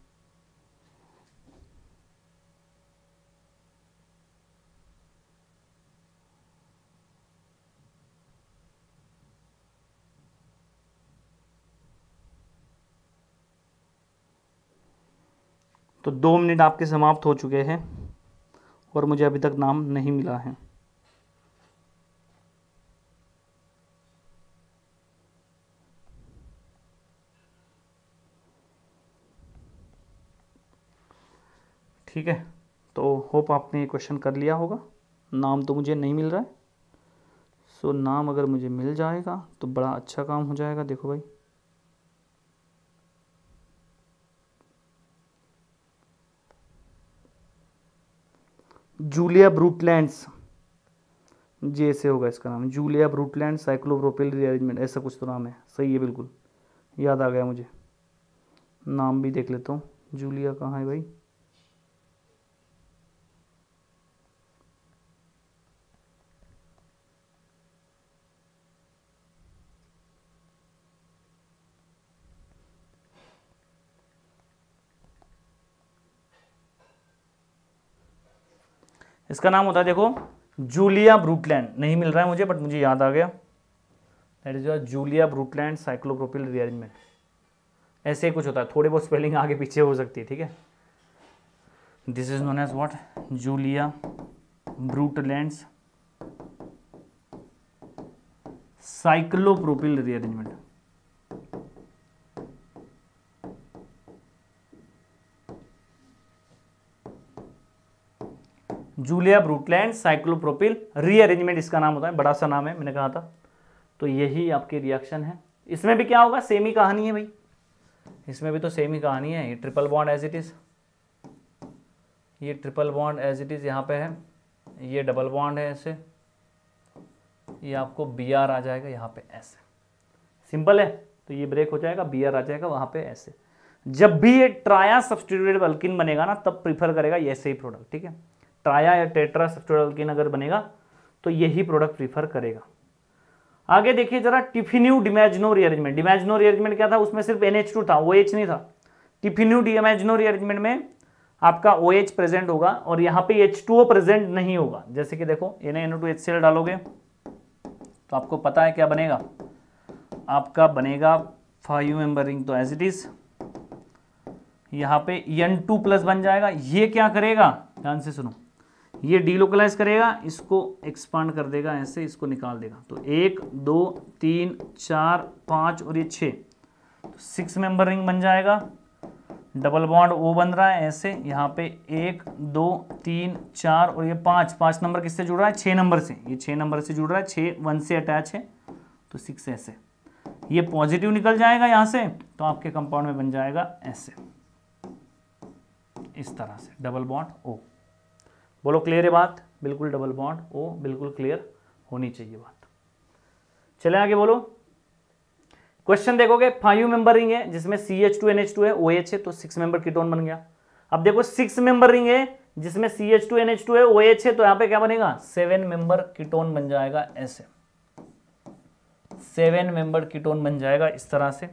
तो दो मिनट आपके समाप्त हो चुके हैं और मुझे अभी तक नाम नहीं मिला है ठीक है तो होप आपने ये क्वेश्चन कर लिया होगा नाम तो मुझे नहीं मिल रहा है सो so, नाम अगर मुझे मिल जाएगा तो बड़ा अच्छा काम हो जाएगा देखो भाई जूलिया ब्रूटलैंड्स जे ऐसे होगा इसका नाम जूलिया ब्रूटलैंड साइक्लोब्रोपेल रीअरेंजमेंट ऐसा कुछ तो नाम है सही है बिल्कुल याद आ गया मुझे नाम भी देख लेता हूँ जूलिया कहाँ है भाई इसका नाम होता है देखो जूलिया ब्रूटलैंड नहीं मिल रहा है मुझे बट मुझे याद आ गया that is your Julia Brutland cyclopropyl rearrangement ऐसे कुछ होता है थोड़ी बहुत स्पेलिंग आगे पीछे हो सकती है ठीक है this is known as what Julia Brutland cyclopropyl rearrangement Julia Brutland cyclopropyl rearrangement इसका नाम होता है बड़ा सा नाम है मैंने कहा था तो यही आपकी रिएक्शन है इसमें भी क्या होगा सेम ही कहानी है भाई इसमें भी तो सेम ही कहानी है ये triple bond as it is ये triple bond as it is यहाँ पे है ये डबल बॉन्ड है ऐसे ये आपको बी आर आ जाएगा यहाँ पे ऐसे सिंपल है तो ये ब्रेक हो जाएगा बी आर आ जाएगा वहाँ पे ऐसे जब भी ये ट्राया सब्सटीट्यूटेड बल्किन बनेगा ना तब प्रीफर करेगा ऐसे ही प्रोडक्ट ठीक है ट्राया या टेट्रा सब्सटोडल्किन अगर बनेगा तो यही प्रोडक्ट प्रीफर करेगा आगे देखिए जरा टिफिन्यू डिमेजनो रियरेंजमेंट डिमेजनो रियरेंजमेंट क्या था उसमें सिर्फ एन था ओ OH नहीं था टिफिन्यू डिमेजनो रियरेंजमेंट में आपका ओ OH प्रेजेंट होगा और यहाँ पे एच प्रेजेंट नहीं होगा जैसे कि देखो N N two H C L डालोगे तो आपको पता है क्या बनेगा आपका बनेगा फाइव एम्बरिंग तो एज इट इज यहाँ पे एन टू प्लस बन जाएगा ये क्या करेगा ध्यान से सुनो ये डीलोकलाइज करेगा इसको एक्सपांड कर देगा ऐसे इसको निकाल देगा तो एक दो तीन चार पाँच और ये छः तो सिक्स मेंबर रिंग बन जाएगा डबल बॉन्ड ओ बन रहा है ऐसे यहाँ पे एक दो तीन चार और ये पाँच पाँच नंबर किससे जुड़ रहा है छः नंबर से ये छः नंबर से जुड़ रहा है छः वन से अटैच है तो सिक्स ऐसे ये पॉजिटिव निकल जाएगा यहाँ से तो आपके कंपाउंड में बन जाएगा ऐसे इस तरह से डबल बॉन्ड ओ बोलो क्लियर है बात बिल्कुल डबल बॉन्ड ओ बिल्कुल क्लियर होनी चाहिए बात चले आगे बोलो क्वेश्चन देखोगे फाइव मेंबर रिंग है जिसमें C H two N H two है ओ एच है तो सिक्स मेंबर कीटोन बन गया अब देखो सिक्स मेंबर रिंग है जिसमें C H two N H two है ओ एच है तो यहां पे क्या बनेगा सेवन मेंबर कीटोन बन जाएगा ऐसे सेवन मेंबर कीटोन बन जाएगा इस तरह से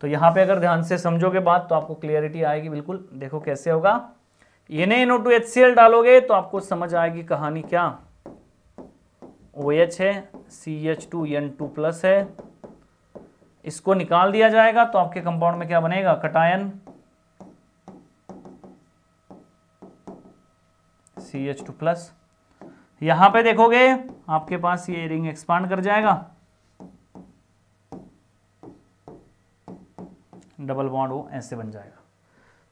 तो यहां पे अगर ध्यान से समझोगे बात तो आपको क्लियरिटी आएगी बिल्कुल देखो कैसे होगा इन्हें NO two H C L डालोगे तो आपको समझ आएगी कहानी क्या ओ एच है C H two N two plus है इसको निकाल दिया जाएगा तो आपके कंपाउंड में क्या बनेगा cation C H two plus यहां पे देखोगे आपके पास ये रिंग एक्सपांड कर जाएगा डबल बॉन्ड वो ऐसे बन जाएगा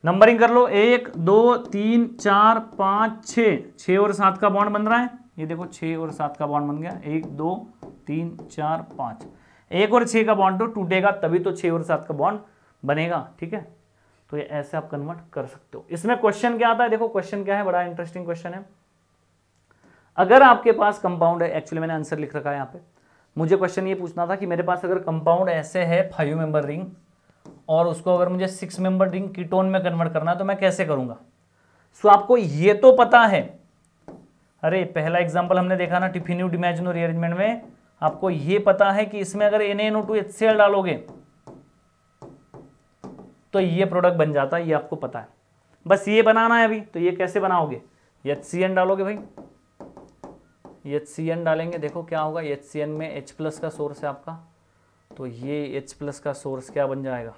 नंबरिंग कर लो एक दो तीन चार पाँच छ छः और सात का बॉन्ड बन रहा है ये देखो छः और सात का बॉन्ड बन गया एक दो तीन चार पाँच एक और छः का बॉन्ड तो टूटेगा तभी तो छः और सात का बॉन्ड बनेगा ठीक है तो ये ऐसे आप कन्वर्ट कर सकते हो इसमें क्वेश्चन क्या आता है देखो क्वेश्चन क्या है बड़ा इंटरेस्टिंग क्वेश्चन है अगर आपके पास कंपाउंड है एक्चुअली मैंने आंसर लिख रखा है यहाँ पे मुझे क्वेश्चन ये पूछना था कि मेरे पास अगर कंपाउंड ऐसे है फाइव मेंबर रिंग और उसको अगर मुझे सिक्स मेंबर रिंग कीटोन में कन्वर्ट करना है तो मैं कैसे करूंगा सो आपको ये तो पता है अरे पहला एग्जाम्पल हमने देखा ना टिफिन्यू डिमेजनो रिअरेंजमेंट में आपको ये पता है कि इसमें अगर N N O two H C L डालोगे तो ये प्रोडक्ट बन जाता है ये आपको पता है बस ये बनाना है अभी तो ये कैसे बनाओगे एच सी एन डालोगे भाई एच सी एन डालेंगे देखो क्या होगा एच सी एन में एच प्लस का सोर्स है आपका तो ये एच प्लस का सोर्स क्या बन जाएगा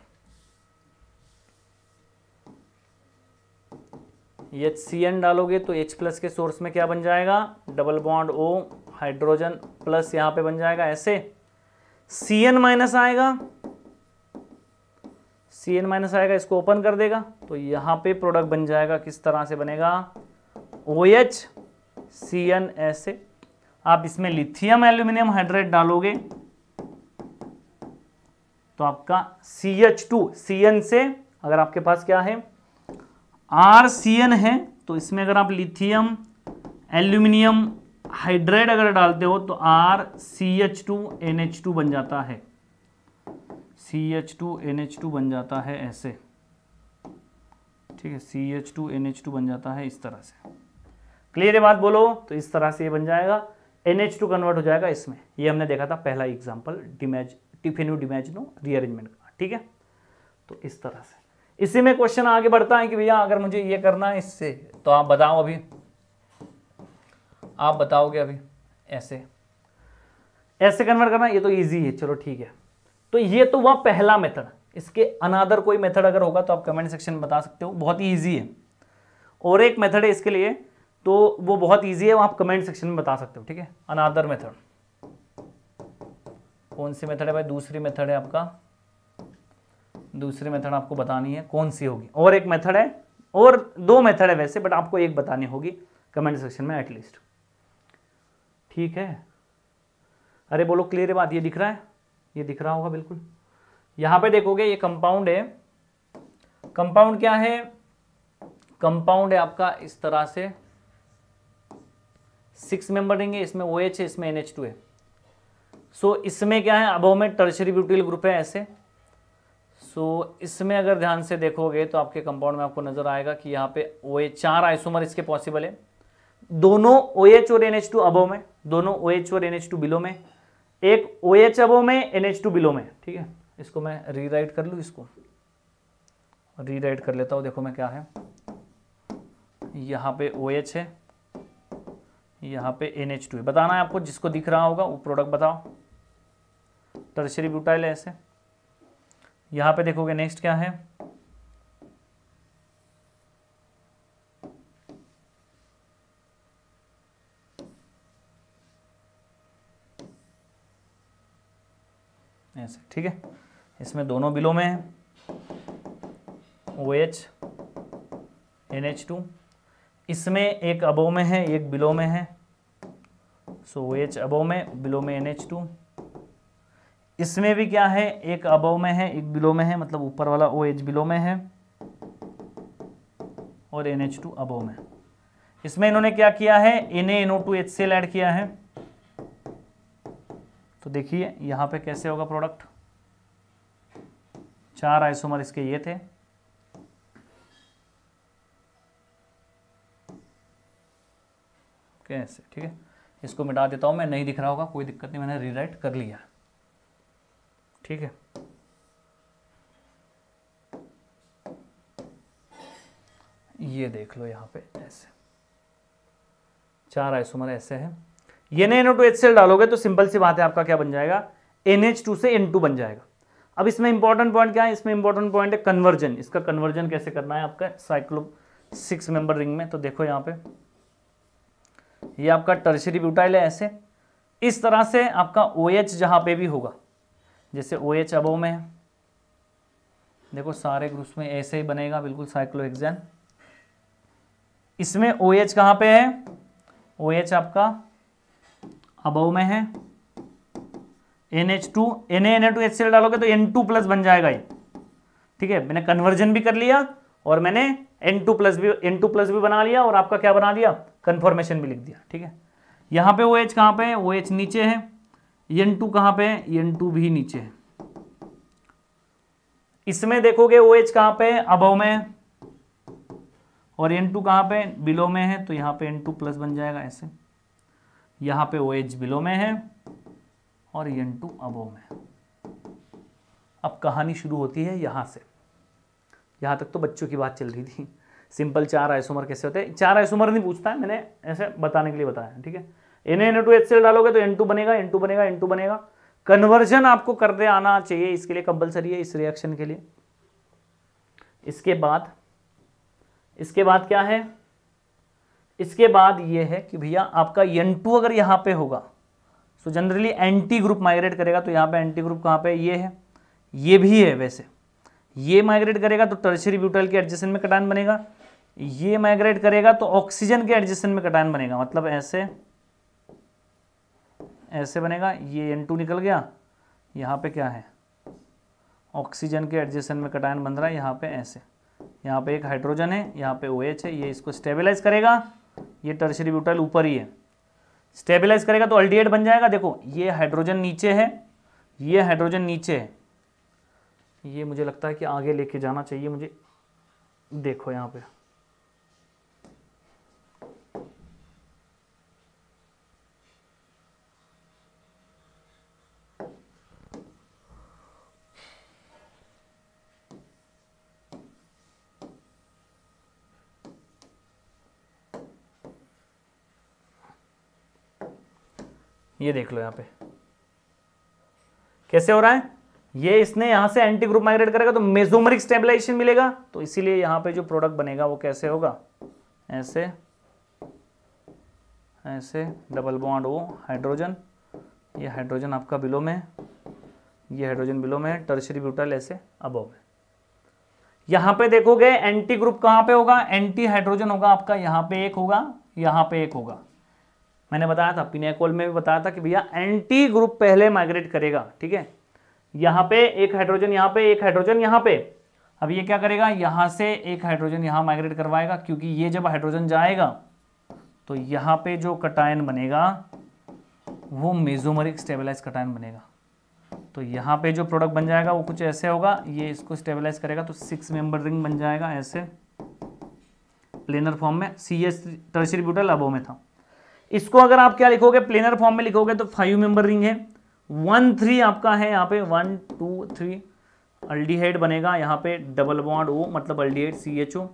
एच सी एन डालोगे तो एच प्लस के सोर्स में क्या बन जाएगा double bond O hydrogen plus यहां पे बन जाएगा ऐसे सी एन माइनस आएगा सी एन माइनस आएगा इसको ओपन कर देगा तो यहां पे प्रोडक्ट बन जाएगा किस तरह से बनेगा ओ एच सी एन ऐसे आप इसमें लिथियम एल्यूमिनियम हाइड्रेट डालोगे तो आपका C H two C N से अगर आपके पास क्या है आर सी एन है तो इसमें अगर आप लिथियम एल्यूमिनियम हाइड्राइड अगर डालते हो तो R C H two N H two बन जाता है C H two N H two बन जाता है ऐसे ठीक है C H two N H two बन जाता है इस तरह से क्लियर है बात बोलो तो इस तरह से ये बन जाएगा एन एच टू कन्वर्ट हो जाएगा इसमें ये हमने देखा था पहला एग्जाम्पल डिमेज टिफिन डिमेजनो रीअरेंजमेंट का ठीक है तो इस तरह से इसी में क्वेश्चन आगे बढ़ता है कि भैया अगर मुझे ये करना है इससे तो आप बताओ अभी आप बताओगे अभी ऐसे ऐसे कन्वर्ट करना ये तो इजी है चलो ठीक है तो ये तो हुआ पहला मेथड इसके अनादर कोई मेथड अगर होगा तो आप कमेंट सेक्शन में बता सकते हो बहुत ही ईजी है और एक मेथड है इसके लिए तो वो बहुत ईजी है वो आप कमेंट सेक्शन में बता सकते हो ठीक है अनादर मेथड कौन सी मेथड है भाई दूसरी मेथड है आपका दूसरी मेथड आपको बतानी है कौन सी होगी और एक मेथड है और दो मेथड है वैसे बट आपको एक बतानी होगी कमेंट सेक्शन में एटलीस्ट ठीक है अरे बोलो क्लियर बात ये दिख रहा है ये दिख रहा होगा बिल्कुल यहां पे देखोगे ये कंपाउंड है कंपाउंड क्या है कंपाउंड है आपका इस तरह से सिक्स मेंबर देंगे इसमें ओ OH है इसमें एन है सो so, इसमें क्या है अबो में टर्शरी ब्यूटिल ग्रुप है ऐसे सो so, इसमें अगर ध्यान से देखोगे तो आपके कंपाउंड में आपको नजर आएगा कि यहाँ पे ओ OH, चार आइसोमर इसके पॉसिबल है दोनों ओ OH और एन एच टू अबो में दोनों ओ OH और एन एच टू बिलो में एक ओ OH अबो में एन एच टू बिलो में ठीक है इसको मैं रीराइट कर लूँ इसको रीराइट कर लेता हूँ देखो मैं क्या है यहाँ पे ओ OH है यहाँ पे एन एच टू है बताना है आपको जिसको दिख रहा होगा वो प्रोडक्ट बताओ टर्शरी ब्यूटाइल है ऐसे यहां पे देखोगे नेक्स्ट क्या है ऐसे ठीक है इसमें दोनों बिलों में है O H N H two इसमें एक अबो में है एक बिलो में है सो ओ एच अबो में बिलो में एन एच टू इसमें भी क्या है एक अबव में है एक बिलो में है मतलब ऊपर वाला ओ एच बिलो में है और एन एच टू अबव में इसमें इन्होंने क्या किया है N O two H C L किया है तो देखिए यहां पे कैसे होगा प्रोडक्ट चार आइसोमर इसके ये थे कैसे ठीक है इसको मिटा देता हूं मैं नहीं दिख रहा होगा कोई दिक्कत नहीं मैंने रीराइट कर लिया ठीक है ये देख लो यहाँ पे ऐसे चार आइसोमर ऐसे हैं ये ना NO2 HCl डालोगे तो सिंपल सी बात है आपका क्या बन जाएगा टू से एन टू बन जाएगा अब इसमें इंपॉर्टेंट पॉइंट क्या है इसमें इंपॉर्टेंट पॉइंट है कन्वर्जन इसका कन्वर्जन कैसे करना है आपका साइक्लो सिक्स मेंबर रिंग में तो देखो यहाँ पे ये आपका टर्शरी ब्यूटाइल है ऐसे इस तरह से आपका ओ OH जहाँ पे भी होगा जैसे ओ एच अबो में देखो सारे ग्रुप्स में ऐसे ही बनेगा बिल्कुल साइक्लोहेक्सेन इसमें ओ एच कहाँ पे है ओ एच आपका अबो में है N H two N N A two H डालोगे तो एन टू प्लस बन जाएगा ये ठीक है मैंने कन्वर्जन भी कर लिया और मैंने एन टू प्लस भी एन टू प्लस भी बना लिया और आपका क्या बना दिया कन्फर्मेशन भी लिख दिया ठीक है यहाँ पे ओ एच कहाँ पे है ओ एच नीचे है एन टू कहां पे है एन टू भी नीचे इसमें देखोगे ओ एच कहां पे अबव में और एन टू कहां पे बिलो में है तो यहां पे एन टू प्लस बन जाएगा ऐसे यहां पे ओ एच बिलो में है और एन टू अबव में अब कहानी शुरू होती है यहां से यहां तक तो बच्चों की बात चल रही थी सिंपल चार आइसोमर कैसे होते हैं चार आइसोमर नहीं पूछता है मैंने ऐसे बताने के लिए बताया ठीक है इन्हें एन टू एच डालोगे तो एन टू बनेगा एन टू बनेगा एन टू बनेगा कन्वर्जन आपको करते आना चाहिए इसके लिए कंपलसरी है इस रिएक्शन के लिए इसके बाद इसके बाद क्या है इसके बाद ये है कि भैया आपका एन टू अगर यहाँ पे होगा so generally anti group migrate करेगा तो यहाँ पे एंटी ग्रुप कहाँ पे ये है ये भी है वैसे ये माइग्रेट करेगा तो टर्शरी ब्यूटल के एडजेशन में कटान बनेगा ये माइग्रेट करेगा तो ऑक्सीजन के एडजेशन में कटान बनेगा मतलब ऐसे ऐसे बनेगा ये एन टू निकल गया यहाँ पे क्या है ऑक्सीजन के एडजेशन में कटायन बन रहा है यहाँ पे ऐसे यहाँ पे एक हाइड्रोजन है यहाँ पे ओ OH है ये इसको स्टेबलाइज करेगा ये टर्शरी ब्यूटाइल ऊपर ही है स्टेबलाइज करेगा तो अल्टीएट बन जाएगा देखो ये हाइड्रोजन नीचे है ये हाइड्रोजन नीचे है ये मुझे लगता है कि आगे लेके जाना चाहिए मुझे देखो यहाँ पर ये देख लो यहाँ पे कैसे हो रहा है ये इसने यहां से एंटी ग्रुप माइग्रेट करेगा तो मेजोमरिक स्टेबलाइजेशन मिलेगा तो इसीलिए यहां पे जो प्रोडक्ट बनेगा वो कैसे होगा ऐसे ऐसे डबल बॉन्ड वो हाइड्रोजन ये हाइड्रोजन आपका बिलो में ये हाइड्रोजन बिलो में टर्शरी ब्यूटल ऐसे अबव में यहाँ पे देखोगे एंटी ग्रुप कहां पे होगा एंटी हाइड्रोजन होगा आपका यहां पे एक होगा यहां पे एक होगा मैंने बताया था पिनेकोल में भी बताया था कि भैया एंटी ग्रुप पहले माइग्रेट करेगा ठीक है यहाँ पे एक हाइड्रोजन यहाँ पे एक हाइड्रोजन यहाँ पे अब ये क्या करेगा यहां से एक हाइड्रोजन यहाँ माइग्रेट करवाएगा क्योंकि ये जब हाइड्रोजन जाएगा तो यहाँ पे जो कटायन बनेगा वो मेजोमरिक स्टेबलाइज कटायन बनेगा तो यहाँ पे जो प्रोडक्ट बन जाएगा वो कुछ ऐसे होगा ये इसको स्टेबलाइज करेगा तो सिक्स मेंबर रिंग बन जाएगा ऐसे प्लेनर फॉर्म में C S tertiary butyl above में था इसको अगर आप क्या लिखोगे प्लेनर फॉर्म में लिखोगे तो फाइव मेंबर रिंग है वन थ्री आपका है यहाँ पे वन टू थ्री अल्डीहाइड बनेगा यहाँ पे डबल बॉन्ड ओ मतलब अल्डीहाइड सी एच ओ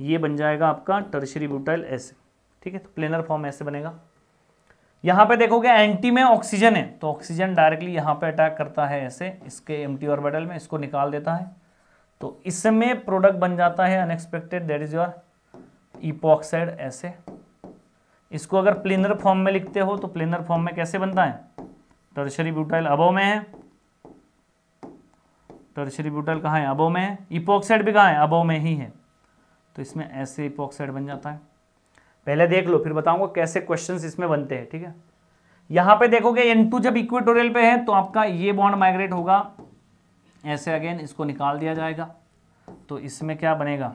ये बन जाएगा आपका टर्शरी ब्यूटाइल ऐसे ठीक है तो प्लेनर फॉर्म ऐसे बनेगा यहाँ पे देखोगे एंटी में ऑक्सीजन है तो ऑक्सीजन डायरेक्टली यहाँ पे अटैक करता है ऐसे इसके एम्प्टी ऑर्बिटल में इसको निकाल देता है तो इसमें प्रोडक्ट बन जाता है unexpected that is your epoxide ऐसे इसको अगर प्लेनर फॉर्म में लिखते हो तो प्लेनर फॉर्म में कैसे बनता है टर्शरी ब्यूटाइल अबो में है टर्शरी ब्यूटाइल कहाँ है अबो में है इपोक्साइड भी कहाँ है अबो में ही है तो इसमें ऐसे इपोक्साइड बन जाता है पहले देख लो फिर बताऊंगा कैसे क्वेश्चंस इसमें बनते हैं ठीक है यहाँ पे देखोगे N2 जब इक्वेटोरियल पे है तो आपका ये बॉन्ड माइग्रेट होगा ऐसे अगेन इसको निकाल दिया जाएगा तो इसमें क्या बनेगा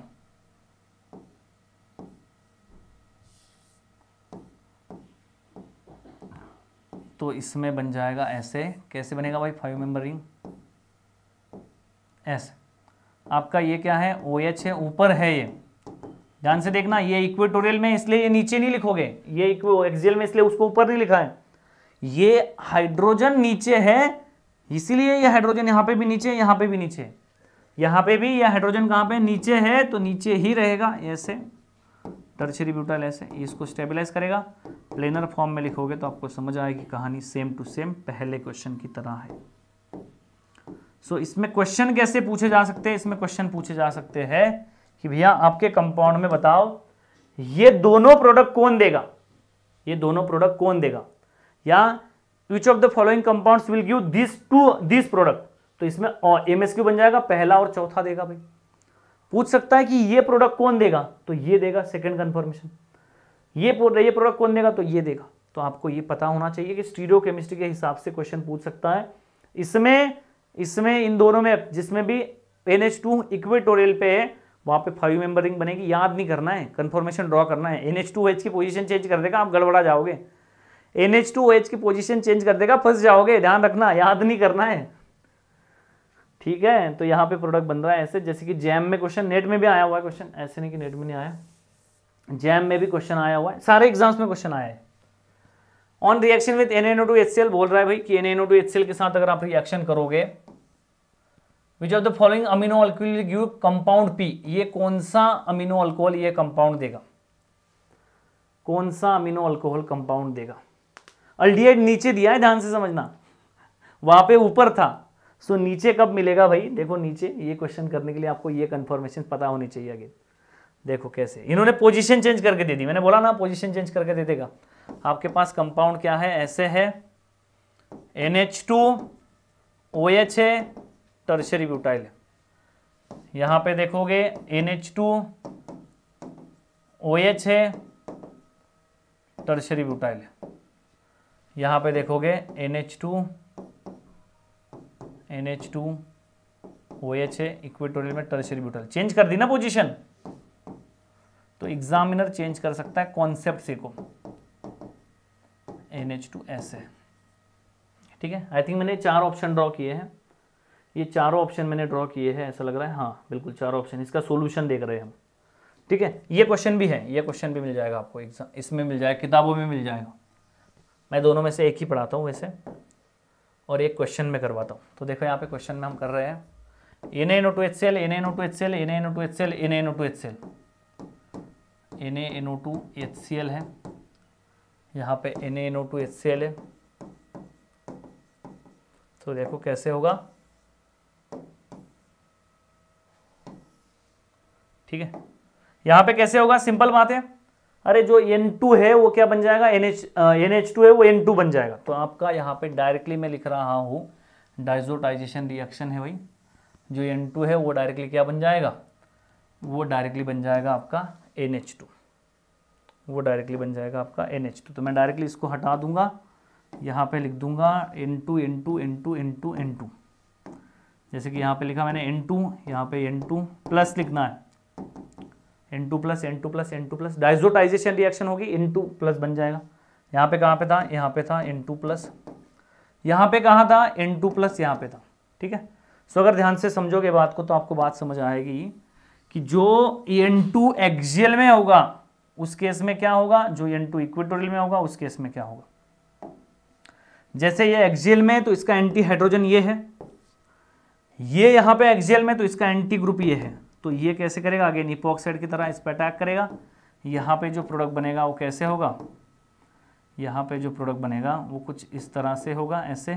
तो इसमें बन जाएगा ऐसे कैसे बनेगा भाई फाइव मेंबर रिंग ऐसे आपका ये क्या है ओ एच है ऊपर है ये ध्यान से देखना ये इक्वेटोरियल में इसलिए ये नीचे नहीं लिखोगे ये एक्सियल में इसलिए उसको ऊपर नहीं लिखा है ये हाइड्रोजन नीचे है इसीलिए ये हाइड्रोजन यहां पे भी नीचे है यहाँ पे भी नीचे है यहाँ पे भी ये हाइड्रोजन कहां पे नीचे है तो नीचे ही रहेगा ऐसे टर्शरी ब्यूटाइल ऐसे इसको स्टेबलाइज करेगा प्लेनर फॉर्म में लिखोगे तो आपको समझ आएगी कहानी सेम टू सेम पहले क्वेश्चन की तरह है सो so, इसमें क्वेश्चन कैसे पूछे जा सकते हैं इसमें क्वेश्चन पूछे जा सकते हैं कि भैया आपके कंपाउंड में बताओ ये दोनों प्रोडक्ट कौन देगा ये दोनों प्रोडक्ट कौन देगा या which of the following compounds will give this to this product तो इसमें एमएसक्यू बन जाएगा पहला और चौथा देगा भाई पूछ सकता है कि ये प्रोडक्ट कौन देगा तो ये देगा सेकंड कंफर्मेशन ये ये प्रोडक्ट कौन देगा तो ये देगा तो आपको ये पता होना चाहिए कि स्टीरियो केमिस्ट्री के हिसाब से क्वेश्चन पूछ सकता है इसमें इसमें इन दोनों में जिसमें भी एन एच टू इक्वेटोरियल पे है वहां पे फाइव मेंबर रिंग बनेगी याद नहीं करना है कंफर्मेशन ड्रॉ करना है एन एच टू एच की पोजिशन चेंज कर देगा आप गड़बड़ा जाओगे एन एच टू एच की पोजिशन चेंज कर देगा फंस जाओगे ध्यान रखना याद नहीं करना है ठीक है तो यहाँ पे प्रोडक्ट बन रहा है ऐसे जैसे कि जैम में क्वेश्चन नेट में भी आया हुआ है क्वेश्चन ऐसे नहीं कि नेट में नहीं आया जैम में भी क्वेश्चन आया हुआ है सारे एग्जाम्स में क्वेश्चन आया है on reaction with N NO two H बोल रहा है भाई कि एन एनओ टू एच के साथ अगर आप रिएक्शन करोगे which of the following amino alcohol give compound P ये कौन सा अमीनो अल्कोहल ये कंपाउंड देगा कौन सा अमीनो अल्कोहल कंपाउंड देगा अल्डिहाइड नीचे दिया है ध्यान से समझना वहां पे ऊपर था सो नीचे कब मिलेगा भाई देखो नीचे ये क्वेश्चन करने के लिए आपको ये कन्फर्मेशन पता होनी चाहिए आगे देखो कैसे इन्होंने पोजीशन चेंज करके दे दी मैंने बोला ना पोजीशन चेंज करके दे देगा आपके पास कंपाउंड क्या है ऐसे है N H two O H है टर्शरी ब्यूटाइल यहाँ पे देखोगे N H two O H है टर्शरी ब्यूटाइल है यहाँ पे देखोगे N H two N H two O H है इक्वेटोरियल में टर्शरी ब्यूटल चेंज कर दी ना पोजिशन तो एग्जामिनर चेंज कर सकता है कॉन्सेप्ट से को एन एच टू एस है ठीक है आई थिंक मैंने चार ऑप्शन ड्रॉ किए हैं ये चारों ऑप्शन मैंने ड्रॉ किए हैं ऐसा लग रहा है हाँ बिल्कुल चारों ऑप्शन इसका सोल्यूशन देख रहे हैं हम ठीक है ये क्वेश्चन भी है ये क्वेश्चन भी मिल जाएगा आपको एग्जाम इसमें मिल जाएगा किताबों में मिल जाएगा मैं दोनों में से एक ही पढ़ाता हूँ वैसे और एक क्वेश्चन में करवाता हूँ तो देखो यहाँ पे क्वेश्चन में हम कर रहे हैं N A NO two H C L N A NO two H C L N A NO two H C L N A NO two H C L N A NO two H C L है यहाँ पे N A NO two H C L है तो देखो कैसे होगा ठीक है यहाँ पे कैसे होगा सिंपल बात है अरे जो N2 है वो क्या बन जाएगा NH टू है वो N2 बन जाएगा तो आपका यहाँ पे डायरेक्टली मैं लिख रहा हूँ डाइजोटाइजेशन रिएक्शन है भाई जो N2 है वो डायरेक्टली क्या बन जाएगा वो डायरेक्टली बन जाएगा आपका NH2 वो डायरेक्टली बन जाएगा आपका NH2 तो मैं डायरेक्टली इसको हटा दूंगा यहाँ पे लिख दूंगा N2 N2 N2 N2 N2 जैसे कि यहाँ पे लिखा मैंने N2 यहाँ पे N2 प्लस लिखना है N two plus N two plus N two plus diazotization reaction होगी एन टू प्लस बन जाएगा यहाँ पे कहाँ पे था यहाँ पे था एन टू प्लस यहाँ पे कहाँ था एन टू प्लस यहाँ पे था ठीक है सो अगर ध्यान से समझोगे बात को तो आपको बात समझ आएगी कि जो एन टू एक्जियल में होगा उस केस में क्या होगा जो एन टू इक्वेटोरियल में होगा उस केस में क्या होगा जैसे ये एक्जियल में तो इसका एंटी हाइड्रोजन ये है ये यहाँ पे एक्जियल में तो इसका एंटी ग्रुप ये है तो ये कैसे करेगा अगेन इपोक्साइड की तरह इस पर अटैक करेगा यहाँ पे जो प्रोडक्ट बनेगा वो कैसे होगा यहाँ पे जो प्रोडक्ट बनेगा वो कुछ इस तरह से होगा ऐसे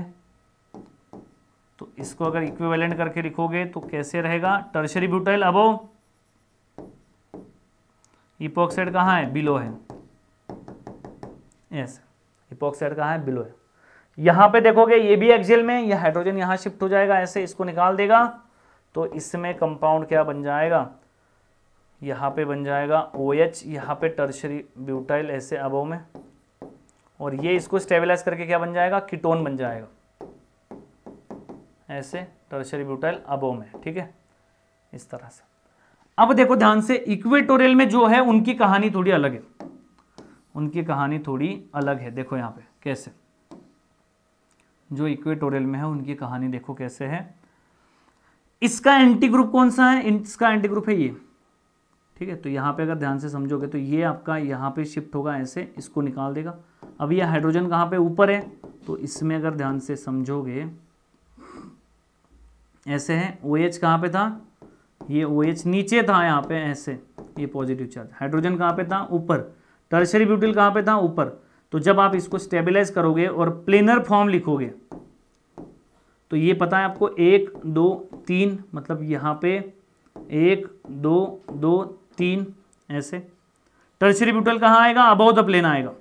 तो इसको अगर इक्विवेलेंट करके लिखोगे तो कैसे रहेगा टर्शरी ब्यूटाइल अबो इपोक्साइड कहाँ है बिलो है यस इपोक्साइड कहाँ है बिलो है यहाँ पे देखोगे ये भी एक्जेल में ये हाइड्रोजन यहाँ शिफ्ट हो जाएगा ऐसे इसको निकाल देगा तो इसमें कंपाउंड क्या बन जाएगा यहाँ पे बन जाएगा ओ OH यहाँ पे टर्शरी ब्यूटाइल ऐसे अबो में और ये इसको स्टेबलाइज करके क्या बन जाएगा कीटोन बन जाएगा ऐसे टर्शरी ब्यूटाइल अबो में ठीक है इस तरह से अब देखो ध्यान से इक्वेटोरियल में जो है उनकी कहानी थोड़ी अलग है उनकी कहानी थोड़ी अलग है देखो यहाँ पे कैसे जो इक्वेटोरियल में है उनकी कहानी देखो कैसे है इसका एंटी ग्रुप कौन सा है इसका एंटी ग्रुप है ये ठीक है तो यहाँ पे अगर ध्यान से समझोगे तो ये आपका यहाँ पे शिफ्ट होगा ऐसे इसको निकाल देगा अब ये हाइड्रोजन कहाँ पे ऊपर है तो इसमें अगर ध्यान से समझोगे ऐसे है ओ एच कहाँ पे था ये ओ एच नीचे था यहाँ पे ऐसे ये पॉजिटिव चार्ज हाइड्रोजन कहाँ पे था ऊपर टर्शरी ब्यूटिल कहाँ पे था ऊपर तो जब आप इसको स्टेबिलाईज करोगे और प्लेनर फॉर्म लिखोगे तो ये पता है आपको एक दो तीन मतलब यहाँ पे एक दो दो तीन ऐसे टर्सरी ब्यूटल कहाँ आएगा अबाउ द प्लेन आएगा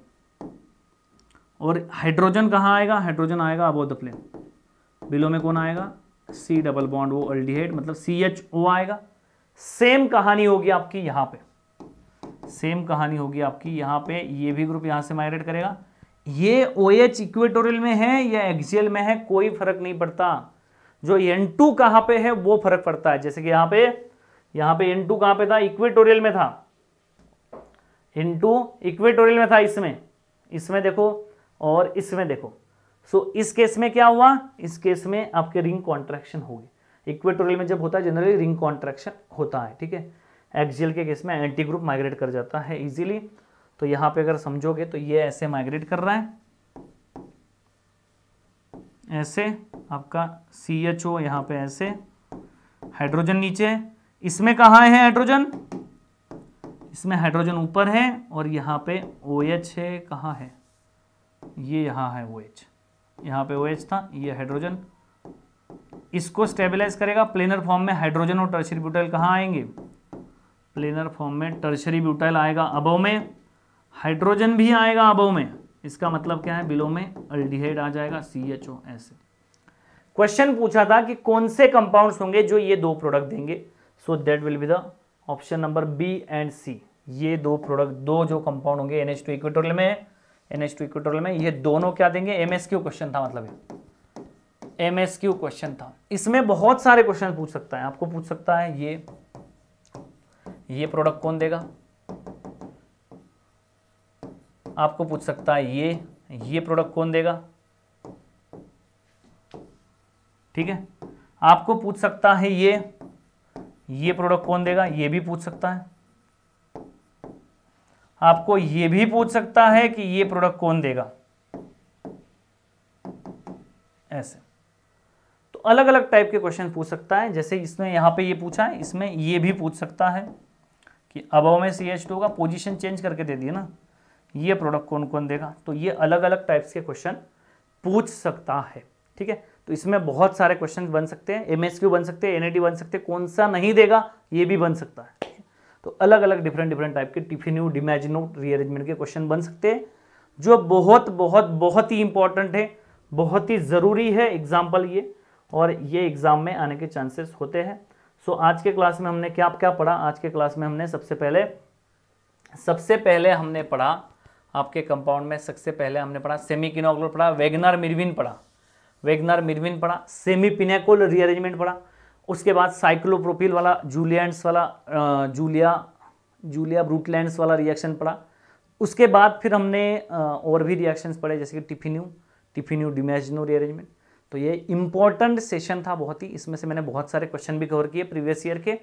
और हाइड्रोजन कहाँ आएगा हाइड्रोजन आएगा अबाउ द प्लेन बिलो में कौन आएगा सी डबल बॉन्ड वो अल्डीहाइड मतलब सी एच ओ आएगा सेम कहानी होगी आपकी यहाँ पे सेम कहानी होगी आपकी यहाँ पे ये भी ग्रुप यहाँ से माइग्रेट करेगा ये ओ एच इक्वेटोरियल में है या एक्सियल में है कोई फर्क नहीं पड़ता जो एन टू कहां पर है वो फर्क पड़ता है जैसे कि यहां पे यहां पे एन टू कहां पे था इक्वेटोरियल में था एन टू इक्वेटोरियल में था इसमें इसमें देखो और इसमें देखो सो इस केस में क्या हुआ इस केस में आपके रिंग कॉन्ट्रेक्शन होगी इक्वेटोरियल में जब होता है जनरली रिंग कॉन्ट्रेक्शन होता है ठीक है एक्सियल के केस में एंटी ग्रुप माइग्रेट कर जाता है इजिली तो यहाँ पे अगर समझोगे तो ये ऐसे माइग्रेट कर रहा है ऐसे आपका सी एच ओ यहाँ पे ऐसे हाइड्रोजन नीचे इसमें कहा है हाइड्रोजन इसमें हाइड्रोजन ऊपर है और यहां पे ओ एच है कहा है ये यहां है ओ एच यहां पे ओ एच था ये हाइड्रोजन इसको स्टेबलाइज करेगा प्लेनर फॉर्म में हाइड्रोजन और टर्शरी ब्यूटाइल कहां आएंगे प्लेनर फॉर्म में टर्शरी ब्यूटाइल आएगा अबो में हाइड्रोजन भी आएगा अबो में इसका मतलब क्या है बिलो में अल्डिहाइड आ जाएगा सी एच ओ ऐसे क्वेश्चन पूछा था कि कौन से कंपाउंड्स होंगे जो ये दो प्रोडक्ट देंगे so that will be the option number B and C ये दो प्रोडक्ट दो जो कंपाउंड होंगे एनएच टू इक्वेटोरियल में एनएच टू इक्वेटोरियल में ये दोनों क्या देंगे एमएसक्यू क्वेश्चन था मतलब एमएसक्यू क्वेश्चन था इसमें बहुत सारे क्वेश्चन पूछ सकता है आपको पूछ सकता है ये ये प्रोडक्ट कौन देगा आपको पूछ सकता है ये ये प्रोडक्ट कौन देगा ठीक है आपको पूछ सकता है ये ये प्रोडक्ट कौन देगा ये भी पूछ सकता है आपको ये भी पूछ सकता है कि ये प्रोडक्ट कौन देगा ऐसे तो अलग अलग टाइप के क्वेश्चन पूछ सकता है जैसे इसमें यहां पे ये पूछा है इसमें ये भी पूछ सकता है कि अबव में सी एच टू का पोजिशन चेंज करके दे दिए ना ये प्रोडक्ट कौन कौन देगा तो ये अलग अलग टाइप्स के क्वेश्चन पूछ सकता है ठीक है तो इसमें बहुत सारे क्वेश्चन बन सकते हैं एम बन सकते हैं एन बन सकते हैं कौन सा नहीं देगा ये भी बन सकता है तो अलग अलग डिफरेंट डिफरेंट टाइप के टिफिन्यू डिमेजिनो रीअरेंजमेंट के क्वेश्चन बन सकते हैं जो बहुत बहुत बहुत ही इंपॉर्टेंट है बहुत ही ज़रूरी है एग्जाम्पल ये और ये एग्ज़ाम में आने के चांसेस होते हैं सो so, आज के क्लास में हमने क्या क्या पढ़ा आज के क्लास में हमने सबसे पहले सबसे पहले हमने पढ़ा आपके कंपाउंड में सबसे पहले हमने पढ़ा सेमी किनोग्लोर पढ़ा वेगनार मिर्विन पढ़ा वेगनार मिर्विन पढ़ा सेमी पिनेकोल रीअरेंजमेंट पढ़ा उसके बाद साइक्लोप्रोपिल वाला जूलियंस वाला जूलिया जूलिया ब्रूटलैंड्स वाला रिएक्शन पढ़ा उसके बाद फिर हमने और भी रिएक्शंस पढ़े जैसे कि टिफिन्यू टिफिन्यू डिमेजनो रीअरेंजमेंट तो ये इंपॉर्टेंट सेशन था बहुत ही इसमें से मैंने बहुत सारे क्वेश्चन भी कवर किए प्रीवियस ईयर के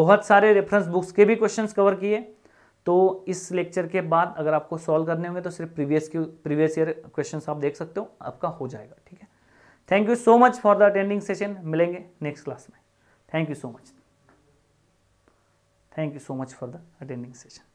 बहुत सारे रेफरेंस बुक्स के भी क्वेश्चंस कवर किए तो इस लेक्चर के बाद अगर आपको सॉल्व करने होंगे तो सिर्फ प्रीवियस के प्रीवियस ईयर क्वेश्चन आप देख सकते हो आपका हो जाएगा ठीक है thank you so much for the attending session मिलेंगे नेक्स्ट क्लास में thank you so much thank you so much for the attending session